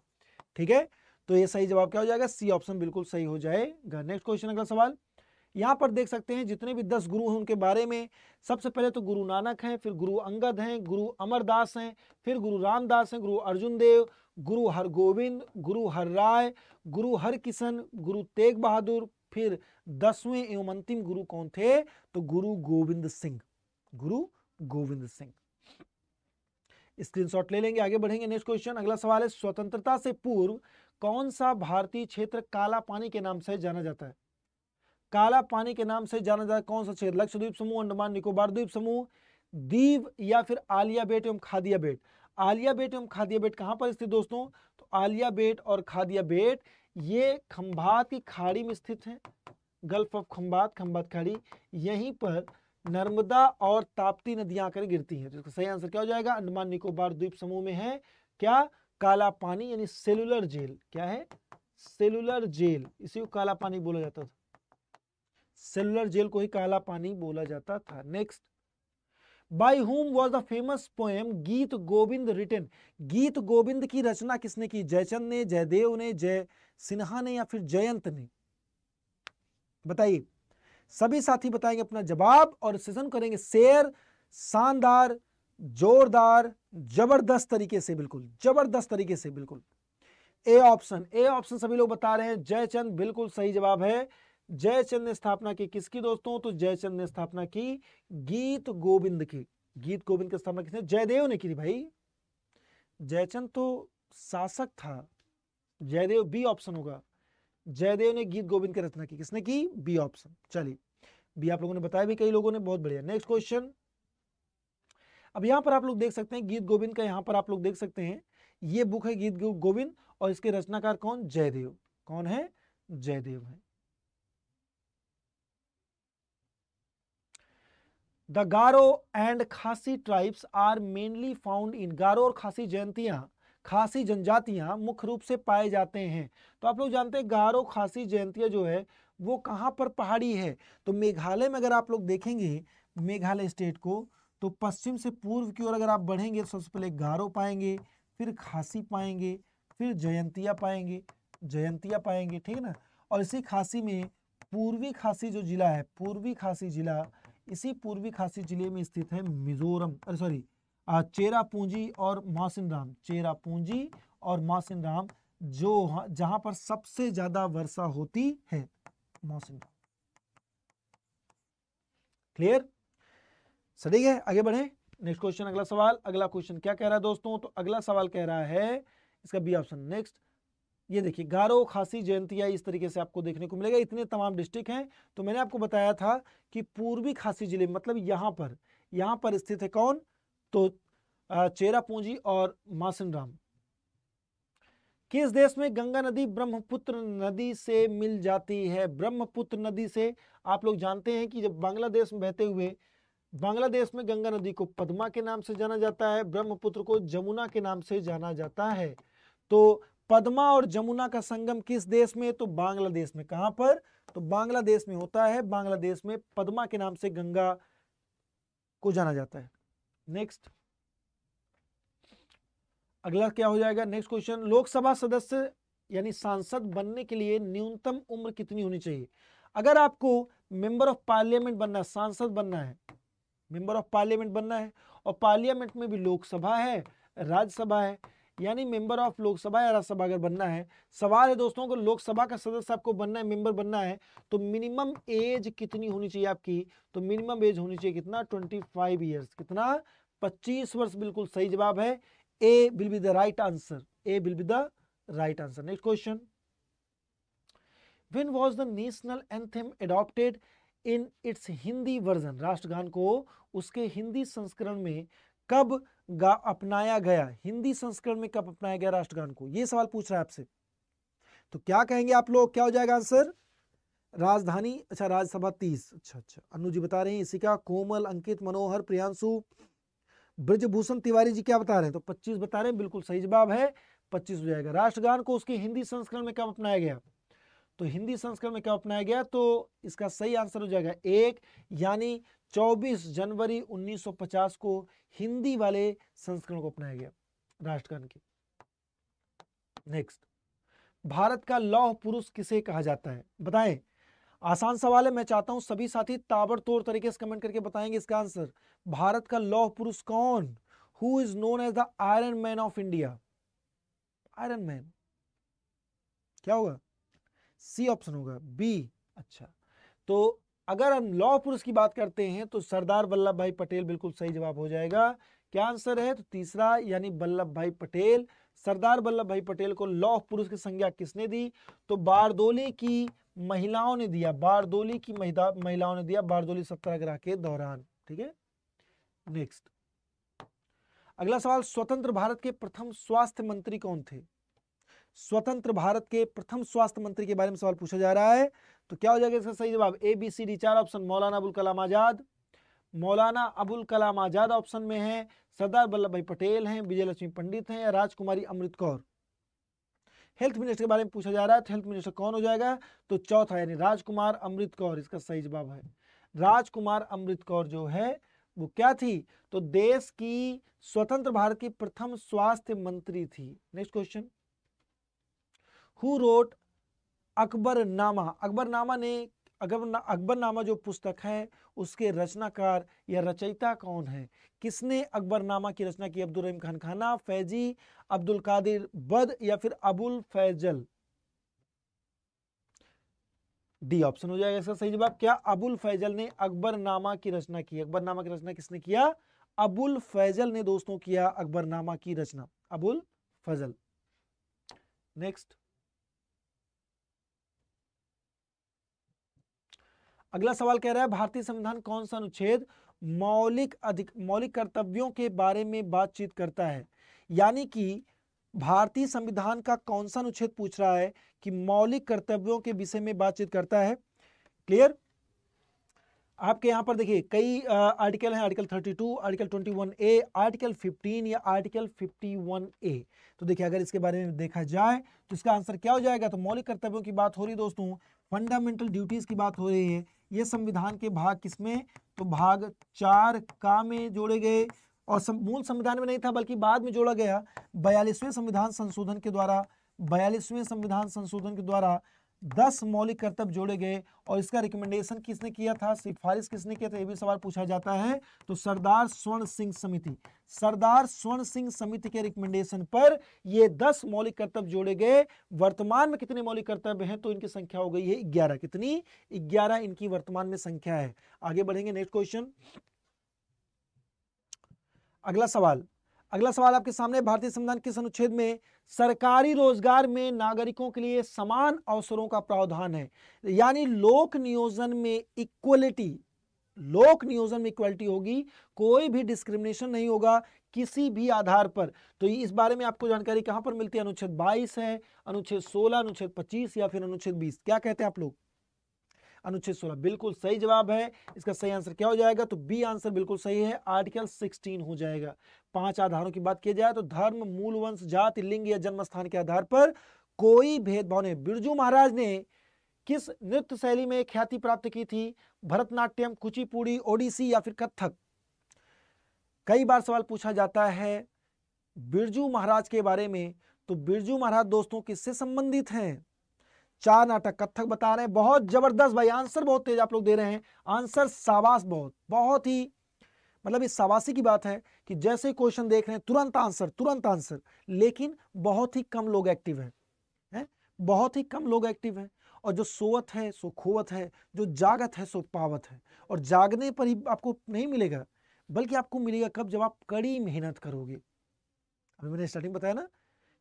ठीक है तो ये सही जवाब क्या हो जाएगा सी ऑप्शन बिल्कुल सही हो जाएगा नेक्स्ट क्वेश्चन अगला सवाल यहाँ पर देख सकते हैं जितने भी दस गुरु हैं उनके बारे में सबसे पहले तो गुरु नानक हैं फिर गुरु अंगद हैं गुरु अमरदास हैं फिर गुरु रामदास हैं गुरु अर्जुन देव गुरु हर गोविंद गुरु हर राय गुरु हर किशन गुरु तेग बहादुर फिर दसवें एवं अंतिम गुरु कौन थे तो गुरु गोविंद सिंह गुरु गोविंद सिंह स्क्रीनशॉट ले लेंगे आगे बढ़ेंगे नेक्स्ट क्वेश्चन अगला सवाल है स्वतंत्रता से पूर्व कौन सा भारतीय क्षेत्र काला पानी के नाम से जाना जाता है काला पानी के नाम से जाना जाता है कौन सा क्षेत्र लक्षद्वीप समूह अंडमान निकोबार द्वीप समूह दीव या फिर आलिया बेट एवं खादिया बेट आलिया बेट एवं खादिया बेट कहाँ पर स्थित दोस्तों तो आलिया बेट और खादिया बेट ये खम्भात की खाड़ी में स्थित है गल्फ ऑफ खम्भात खम्भात खाड़ी यहीं पर नर्मदा और ताप्ती नदियां आकर गिरती हैं तो इसका सही आंसर क्या हो जाएगा अंडमान निकोबार द्वीप समूह में है क्या काला पानी यानी सेलुलर जेल क्या है सेलुलर जेल इसी को काला पानी बोला जाता था सेलुलर जेल को ही काला पानी बोला जाता था next by whom was the famous poem गीत गोविंद written गीत गोविंद की रचना किसने की जयचंद ने जयदेव ने जय सिन्हा ने या फिर जयंत ने बताइए सभी साथी बताएंगे अपना जवाब और सेशन करेंगे शेयर शानदार जोरदार जबरदस्त तरीके से बिल्कुल जबरदस्त तरीके से बिल्कुल ए ऑप्शन ए ऑप्शन सभी लोग बता रहे हैं जयचंद बिल्कुल सही जवाब है जयचंद ने स्थापना की किसकी दोस्तों तो जयचंद ने स्थापना की गीत गोविंद की गीत गोविंद की स्थापना किसने जयदेव ने की थी भाई जयचंद तो शासक था जयदेव बी ऑप्शन होगा जयदेव ने गीत गोविंद की रचना की किसने की बी ऑप्शन चलिए बी आप लोगों ने बताया भी कई लोगों ने बहुत बढ़िया नेक्स्ट क्वेश्चन अब यहाँ पर आप लोग देख सकते हैं गीत गोविंद का यहाँ पर आप लोग देख सकते हैं ये बुक है गीत गोविंद और इसके रचनाकार कौन जयदेव कौन है जयदेव है the Garo and Khasi tribes are mainly found in Garo और खासी जयंतियाँ खासी जनजातियाँ मुख्य रूप से पाए जाते हैं तो आप लोग जानते हैं गारो खासी जयंतियाँ जो है वो कहाँ पर पहाड़ी है तो मेघालय में अगर आप लोग देखेंगे मेघालय स्टेट को तो पश्चिम से पूर्व की ओर अगर आप बढ़ेंगे तो सबसे पहले गारो पाएंगे फिर खासी पाएंगे फिर जयंतिया पाएंगे जयंतिया पाएंगे ठीक है ना और इसी खासी में पूर्वी खासी जो जिला है पूर्वी खासी जिला इसी पूर्वी खासी जिले में स्थित है मिजोरम अरे सॉरी चेरा पूंजी और मासिन राम चेरा पूंजी और मासिन राम जो जहां पर सबसे ज्यादा वर्षा होती है मौसिन राम क्लियर सही है आगे बढ़े नेक्स्ट क्वेश्चन अगला सवाल अगला क्वेश्चन क्या कह रहा है दोस्तों तो अगला सवाल कह रहा है इसका बी ऑप्शन नेक्स्ट ये देखिए गारो खासी जयंतिया इस तरीके से आपको देखने को मिलेगा इतने तमाम डिस्ट्रिक्ट हैं तो मैंने आपको बताया था कि पूर्वी खासी जिले मतलब यहाँ पर यहाँ पर स्थित है कौन तो चेरापूंजी और मासिनराम किस देश में गंगा नदी ब्रह्मपुत्र नदी से मिल जाती है ब्रह्मपुत्र नदी से आप लोग जानते हैं कि जब बांग्लादेश में बहते हुए बांग्लादेश में गंगा नदी को पद्मा के नाम से जाना जाता है ब्रह्मपुत्र को जमुना के नाम से जाना जाता है तो पद्मा और जमुना का संगम किस देश में तो बांग्लादेश में कहां पर तो बांग्लादेश में होता है बांग्लादेश में पद्मा के नाम से गंगा को जाना जाता है नेक्स्ट अगला क्या हो जाएगा नेक्स्ट क्वेश्चन लोकसभा सदस्य यानी सांसद बनने के लिए न्यूनतम उम्र कितनी होनी चाहिए अगर आपको मेंबर ऑफ पार्लियामेंट बनना सांसद बनना है मेंबर ऑफ पार्लियामेंट बनना है और पार्लियामेंट में भी लोकसभा है राज्यसभा है यानी मेंबर ऑफ लोकसभा या राज्यसभा अगर बनना है सवाल है दोस्तों को लोकसभा का सदस्य आपको बनना है मेंबर बनना है तो मिनिमम एज कितनी होनी चाहिए आपकी तो मिनिमम एज होनी चाहिए कितना ट्वेंटी फाइव ईयर्स कितना पच्चीस वर्ष बिल्कुल सही जवाब है A will be the right answer A will be the right answer next question when was the national anthem adopted in its hindi version राष्ट्रगान को उसके हिंदी संस्करण में कब गा अपनाया गया हिंदी संस्करण में कब अपनाया गया राष्ट्रगान को यह सवाल पूछ रहा है आपसे तो क्या कहेंगे आप लोग क्या हो जाएगा आंसर राजधानी अच्छा राज्यसभा तीस अच्छा अच्छा अनु जी बता रहे हैं इसी का कोमल अंकित मनोहर प्रियांशु ब्रजभूषण तिवारी जी क्या बता रहे हैं तो 25 बता रहे हैं बिल्कुल सही जवाब है 25 हो जाएगा राष्ट्रगान को उसके हिंदी संस्करण में कब अपनाया गया तो हिंदी संस्करण में कब अपनाया गया तो इसका सही आंसर हो जाएगा एक यानी 24 जनवरी 1950 को हिंदी वाले संस्करण को अपनाया गया राष्ट्रगान के नेक्स्ट भारत का लौह पुरुष किसे कहा जाता है बताएं आसान सवाल है मैं चाहता हूं सभी साथी ताबड़तोड़ तरीके से कमेंट करके बताएंगे इसका आंसर भारत का लौह पुरुष कौन who is known as the iron man of India iron man क्या होगा सी ऑप्शन होगा बी अच्छा तो अगर हम लौह पुरुष की बात करते हैं तो सरदार वल्लभ भाई पटेल बिल्कुल सही जवाब हो जाएगा क्या आंसर है तो तीसरा यानी वल्लभ भाई पटेल सरदार वल्लभ भाई पटेल को लौह पुरुष की संज्ञा किसने दी तो बारदोली की महिलाओं ने दिया बारदोली की महिलाओं ने दिया बारदोली सत्याग्रह के दौरान ठीक है नेक्स्ट अगला सवाल स्वतंत्र भारत के प्रथम स्वास्थ्य मंत्री कौन थे स्वतंत्र भारत के प्रथम स्वास्थ्य मंत्री के बारे में सवाल पूछा जा रहा है तो क्या हो जाएगा इसका सही जवाब ए बी सी डी चार ऑप्शन मौलाना अबुल कलाम आज़ाद मौलाना अबुल कलाम आज़ाद ऑप्शन में है सरदार वल्लभ भाई पटेल हैं विजय लक्ष्मी पंडित हैं या राजकुमारी अमृत कौर हेल्थ मिनिस्टर के बारे में पूछा जा रहा है तो हेल्थ मिनिस्टर कौन हो जाएगा तो चौथा यानी राजकुमार अमृत कौर इसका सही जवाब है राजकुमार अमृत कौर जो है वो क्या थी तो देश की स्वतंत्र भारत की प्रथम स्वास्थ्य मंत्री थी next question who wrote Akbarnama Akbarnama ने अकबर अकबरनामा जो पुस्तक है उसके रचनाकार या रचयिता कौन है किसने अकबरनामा की रचना की अब्दुल रहीम खान खाना फैजी अब्दुल कादिर बद या फिर अबुल फैजल डी ऑप्शन हो जाएगा इसका सही जवाब क्या अबुल फैजल ने अकबरनामा की रचना की अकबरनामा की रचना किसने किया अबुल फैजल ने दोस्तों किया अकबरनामा की रचना अबुल फजल नेक्स्ट अगला सवाल कह रहा है भारतीय संविधान कौन सा अनुच्छेद मौलिक अधिक मौलिक कर्तव्यों के बारे में बातचीत करता है यानी कि भारतीय संविधान का कौन सा अनुच्छेद पूछ रहा है कि मौलिक कर्तव्यों के विषय में बातचीत करता है क्लियर आपके यहां पर देखिए कई आर्टिकल हैं आर्टिकल 32, आर्टिकल ए आर्टिकल 15 या आर्टिकल ए तो देखिए अगर इसके बारे में देखा जाए तो इसका आंसर क्या हो जाएगा तो मौलिक कर्तव्यों की बात हो रही है दोस्तों फंडामेंटल ड्यूटीज़ की बात हो रही है ये संविधान के भाग किसमें तो भाग चार का में जोड़े गए और सम, मूल संविधान में नहीं था बल्कि बाद में जोड़ा गया बयालीसवें संविधान संशोधन के द्वारा बयालीसवें संविधान संशोधन के द्वारा दस मौलिक कर्तव्य जोड़े गए और इसका रिकमेंडेशन किसने किया था सिफारिश किसने किया था यह भी सवाल पूछा जाता है तो सरदार स्वर्ण सिंह समिति सरदार स्वर्ण सिंह समिति के रिकमेंडेशन पर ये दस मौलिक कर्तव्य जोड़े गए वर्तमान में कितने मौलिक कर्तव्य हैं तो इनकी संख्या हो गई है ग्यारह कितनी ग्यारह इनकी वर्तमान में संख्या है आगे बढ़ेंगे नेक्स्ट क्वेश्चन अगला सवाल अगला सवाल आपके सामने भारतीय संविधान किस अनुच्छेद में सरकारी रोजगार में नागरिकों के लिए समान अवसरों का प्रावधान है यानी लोक नियोजन में इक्वलिटी लोक नियोजन में इक्वलिटी होगी कोई भी डिस्क्रिमिनेशन नहीं होगा किसी भी आधार पर तो इस बारे में आपको जानकारी कहां पर मिलती है अनुच्छेद 22 है अनुच्छेद 16 अनुच्छेद 25 या फिर अनुच्छेद 20 क्या कहते हैं आप लोग अनुच्छेद सोलह बिल्कुल सही जवाब है इसका सही आंसर क्या हो जाएगा तो बी आंसर बिल्कुल सही है आर्टिकल सिक्सटीन हो जाएगा पांच आधारों की बात की जाए तो धर्म मूल वंश जाति लिंग या जन्म स्थान के आधार पर कोई भेदभाव नहीं बिरजू महाराज ने किस नृत्य शैली में ख्याति प्राप्त की थी भरतनाट्यम कुचिपुड़ी ओडिसी या फिर कथक कई बार सवाल पूछा जाता है बिरजू महाराज के बारे में तो बिरजू महाराज दोस्तों किससे संबंधित हैं चार नाटक कथक बता रहे हैं बहुत जबरदस्त भाई आंसर बहुत तेज आप लोग दे रहे हैं आंसर सावास बहुत बहुत ही मतलब इस सावासी की बात है कि जैसे क्वेश्चन देख रहे हैं तुरंत आंसर तुरंत आंसर लेकिन बहुत ही कम लोग एक्टिव हैं है? बहुत ही कम लोग एक्टिव हैं और जो सोवत है सो खोवत है जो जागत है सो पावत है और जागने पर ही आपको नहीं मिलेगा बल्कि आपको मिलेगा कब जब आप कड़ी मेहनत करोगे अभी मैंने स्टार्टिंग बताया ना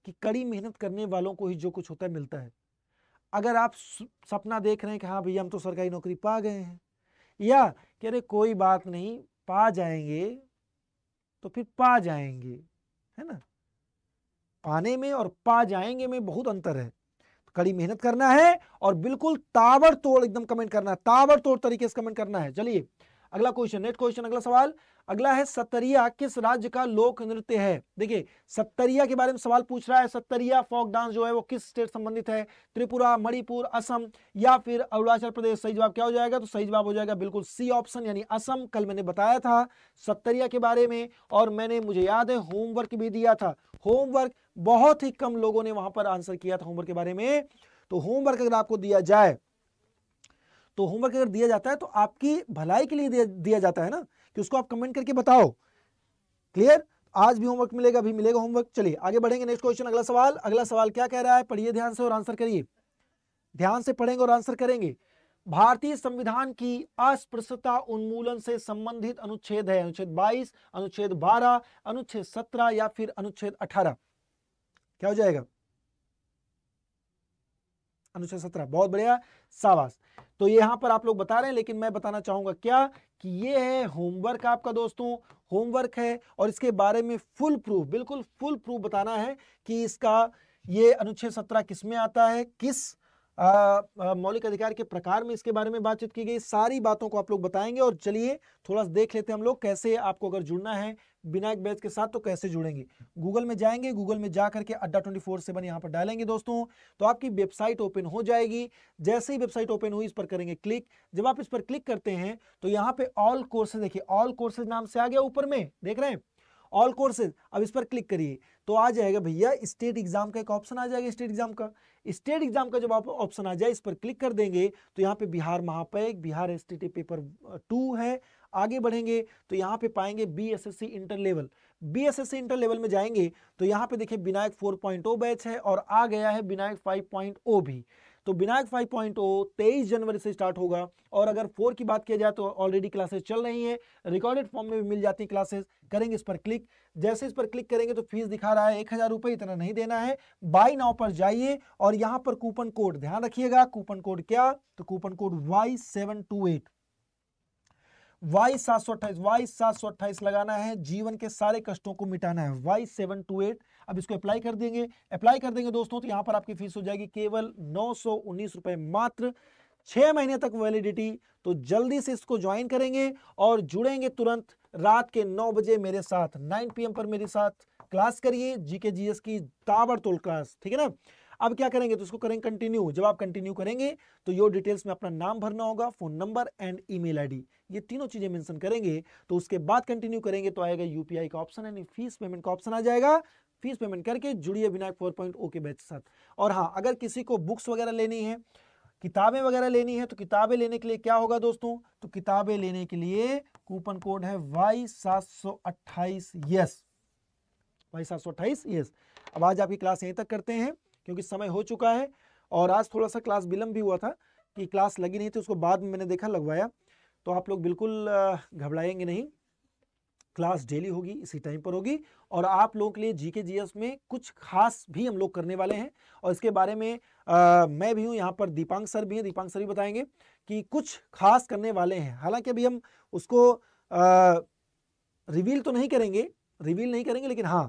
कि कड़ी मेहनत करने वालों को ही जो कुछ होता है मिलता है अगर आप सपना देख रहे हैं कि हाँ भैया हम तो सरकारी नौकरी पा गए हैं या कि अरे कोई बात नहीं पा जाएंगे तो फिर पा जाएंगे है ना पाने में और पा जाएंगे में बहुत अंतर है कड़ी मेहनत करना है और बिल्कुल ताबड़तोड़ एकदम कमेंट करना है ताबड़तोड़ तरीके से कमेंट करना है चलिए अगला क्वेश्चन नेक्स्ट क्वेश्चन अगला सवाल अगला है सत्तरिया किस राज्य का लोक नृत्य है देखिए सत्तरिया के बारे में सवाल पूछ रहा है सत्तरिया फोक डांस जो है वो किस स्टेट संबंधित है त्रिपुरा मणिपुर असम या फिर अरुणाचल प्रदेश सही जवाब क्या हो जाएगा तो सही जवाब हो जाएगा बिल्कुल सी ऑप्शन यानी असम कल मैंने बताया था सत्तरिया के बारे में और मैंने मुझे याद है होमवर्क भी दिया था होमवर्क बहुत ही कम लोगों ने वहां पर आंसर किया था होमवर्क के बारे में तो होमवर्क अगर आपको दिया जाए तो होमवर्क अगर दिया जाता है तो आपकी भलाई के लिए दिया, दिया जाता है ना कि उसको आप कमेंट करके बताओ क्लियर आज भी होमवर्क मिलेगा अभी मिलेगा होमवर्क चलिए आगे बढ़ेंगे नेक्स्ट क्वेश्चन अगला सवाल अगला सवाल क्या कह रहा है पढ़िए ध्यान से और आंसर करिए ध्यान से पढ़ेंगे और आंसर करेंगे भारतीय संविधान की अस्पृश्यता उन्मूलन से संबंधित अनुच्छेद है अनुच्छेद 22, अनुच्छेद 12, अनुच्छेद 17 या फिर अनुच्छेद 18 क्या हो जाएगा अनुच्छेद 17 बहुत बढ़िया शाबाश तो यहां पर आप लोग बता रहे हैं लेकिन मैं बताना चाहूंगा क्या कि ये है होमवर्क आपका दोस्तों होमवर्क है और इसके बारे में फुल प्रूफ बिल्कुल फुल प्रूफ बताना है कि इसका ये अनुच्छेद सत्रह किस में आता है किस मौलिक अधिकार के प्रकार में इसके बारे में बातचीत की गई सारी बातों को आप लोग बताएंगे और चलिए थोड़ा सा देख लेते हैं हम लोग कैसे आपको अगर जुड़ना है बिना एक बैच के साथ तो कैसे जुड़ेंगे गूगल में जाएंगे गूगल में जाकर के अड्डा ट्वेंटी फोर सेवन यहाँ पर डालेंगे दोस्तों तो आपकी वेबसाइट ओपन हो जाएगी जैसे ही वेबसाइट ओपन हुई इस पर करेंगे क्लिक जब आप इस पर क्लिक करते हैं तो यहाँ पे ऑल कोर्सेज देखिए ऑल कोर्सेज नाम से आ गया ऊपर में देख रहे हैं ऑल कोर्सेज अब इस पर क्लिक करिए तो आ जाएगा भैया स्टेट एग्जाम का एक ऑप्शन आ जाएगा स्टेट एग्जाम का स्टेट एग्जाम का जब आप ऑप्शन आ जाए इस पर क्लिक कर देंगे तो यहाँ पे Bihar Mahapack Bihar S paper two है आगे बढ़ेंगे तो यहाँ पे पाएंगे B S S C inter level B S S C inter level में जाएंगे तो यहाँ पे देखिए विनायक 4.0 बैच है और आ गया है विनायक 5.0 भी तो बिनायक 5.0 23 जनवरी से स्टार्ट होगा और अगर फोर की बात किया जाए तो ऑलरेडी क्लासेस चल रही है रिकॉर्डेड फॉर्म में भी मिल जाती है क्लासेस करेंगे इस पर क्लिक जैसे इस पर क्लिक करेंगे तो फीस दिखा रहा है एक हज़ार रुपये इतना नहीं देना है बाई नाव पर जाइए और यहाँ पर कूपन कोड ध्यान रखिएगा कूपन कोड क्या तो coupon code Y seven two eight Y सात सौ अट्ठाइस वाई सात सौ अट्ठाइस लगाना है जीवन के सारे कष्टों को मिटाना है वाई सेवन टू एट अब इसको अप्लाई कर देंगे अप्लाई कर देंगे दोस्तों तो यहां पर आपकी फीस हो जाएगी केवल नौ सौ उन्नीस रुपए मात्र छह महीने तक वैलिडिटी तो जल्दी से इसको ज्वाइन करेंगे और जुड़ेंगे तुरंत रात के नौ बजे मेरे साथ नाइन पीएम पर मेरे साथ क्लास करिए जीके जीएस की ताबड़तोल क्लास ठीक है ना अब क्या करेंगे तो इसको करेंगे कंटिन्यू जब आप कंटिन्यू करेंगे तो योर डिटेल्स में अपना नाम भरना होगा phone number and email ID ये तीनों चीजें मेंशन करेंगे तो उसके बाद कंटिन्यू करेंगे तो आएगा यूपीआई का ऑप्शन यानी फीस पेमेंट का ऑप्शन आ जाएगा फीस पेमेंट करके जुड़िए विनायक फोर पॉइंट ओ के बैच साथ और हाँ अगर किसी को बुक्स वगैरह लेनी है किताबें वगैरह लेनी है तो किताबें लेने के लिए क्या होगा दोस्तों तो किताबें लेने के लिए कूपन कोड है वाई सात सौ अट्ठाईस यस वाई सात सौ अट्ठाईस यस अब आज आपकी क्लास यहीं तक करते हैं क्योंकि समय हो चुका है और आज थोड़ा सा क्लास विलम्ब भी हुआ था कि क्लास लगी नहीं थी उसको बाद में मैंने देखा लगवाया तो आप लोग बिल्कुल घबराएंगे नहीं क्लास डेली होगी इसी टाइम पर होगी और आप लोगों के लिए जीके जीएस में कुछ खास भी हम लोग करने वाले हैं और इसके बारे में आ, मैं भी हूं यहां पर दीपांक सर भी हैं दीपांक सर भी बताएंगे कि कुछ खास करने वाले हैं हालांकि अभी हम उसको आ, रिवील तो नहीं करेंगे रिवील नहीं करेंगे लेकिन हाँ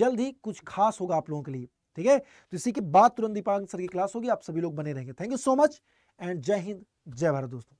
जल्द ही कुछ खास होगा आप लोगों के लिए ठीक है तो इसी के बाद तुरंत दीपांक सर की क्लास होगी आप सभी लोग बने रहेंगे thank you so much and जय हिंद जय भारत दोस्तों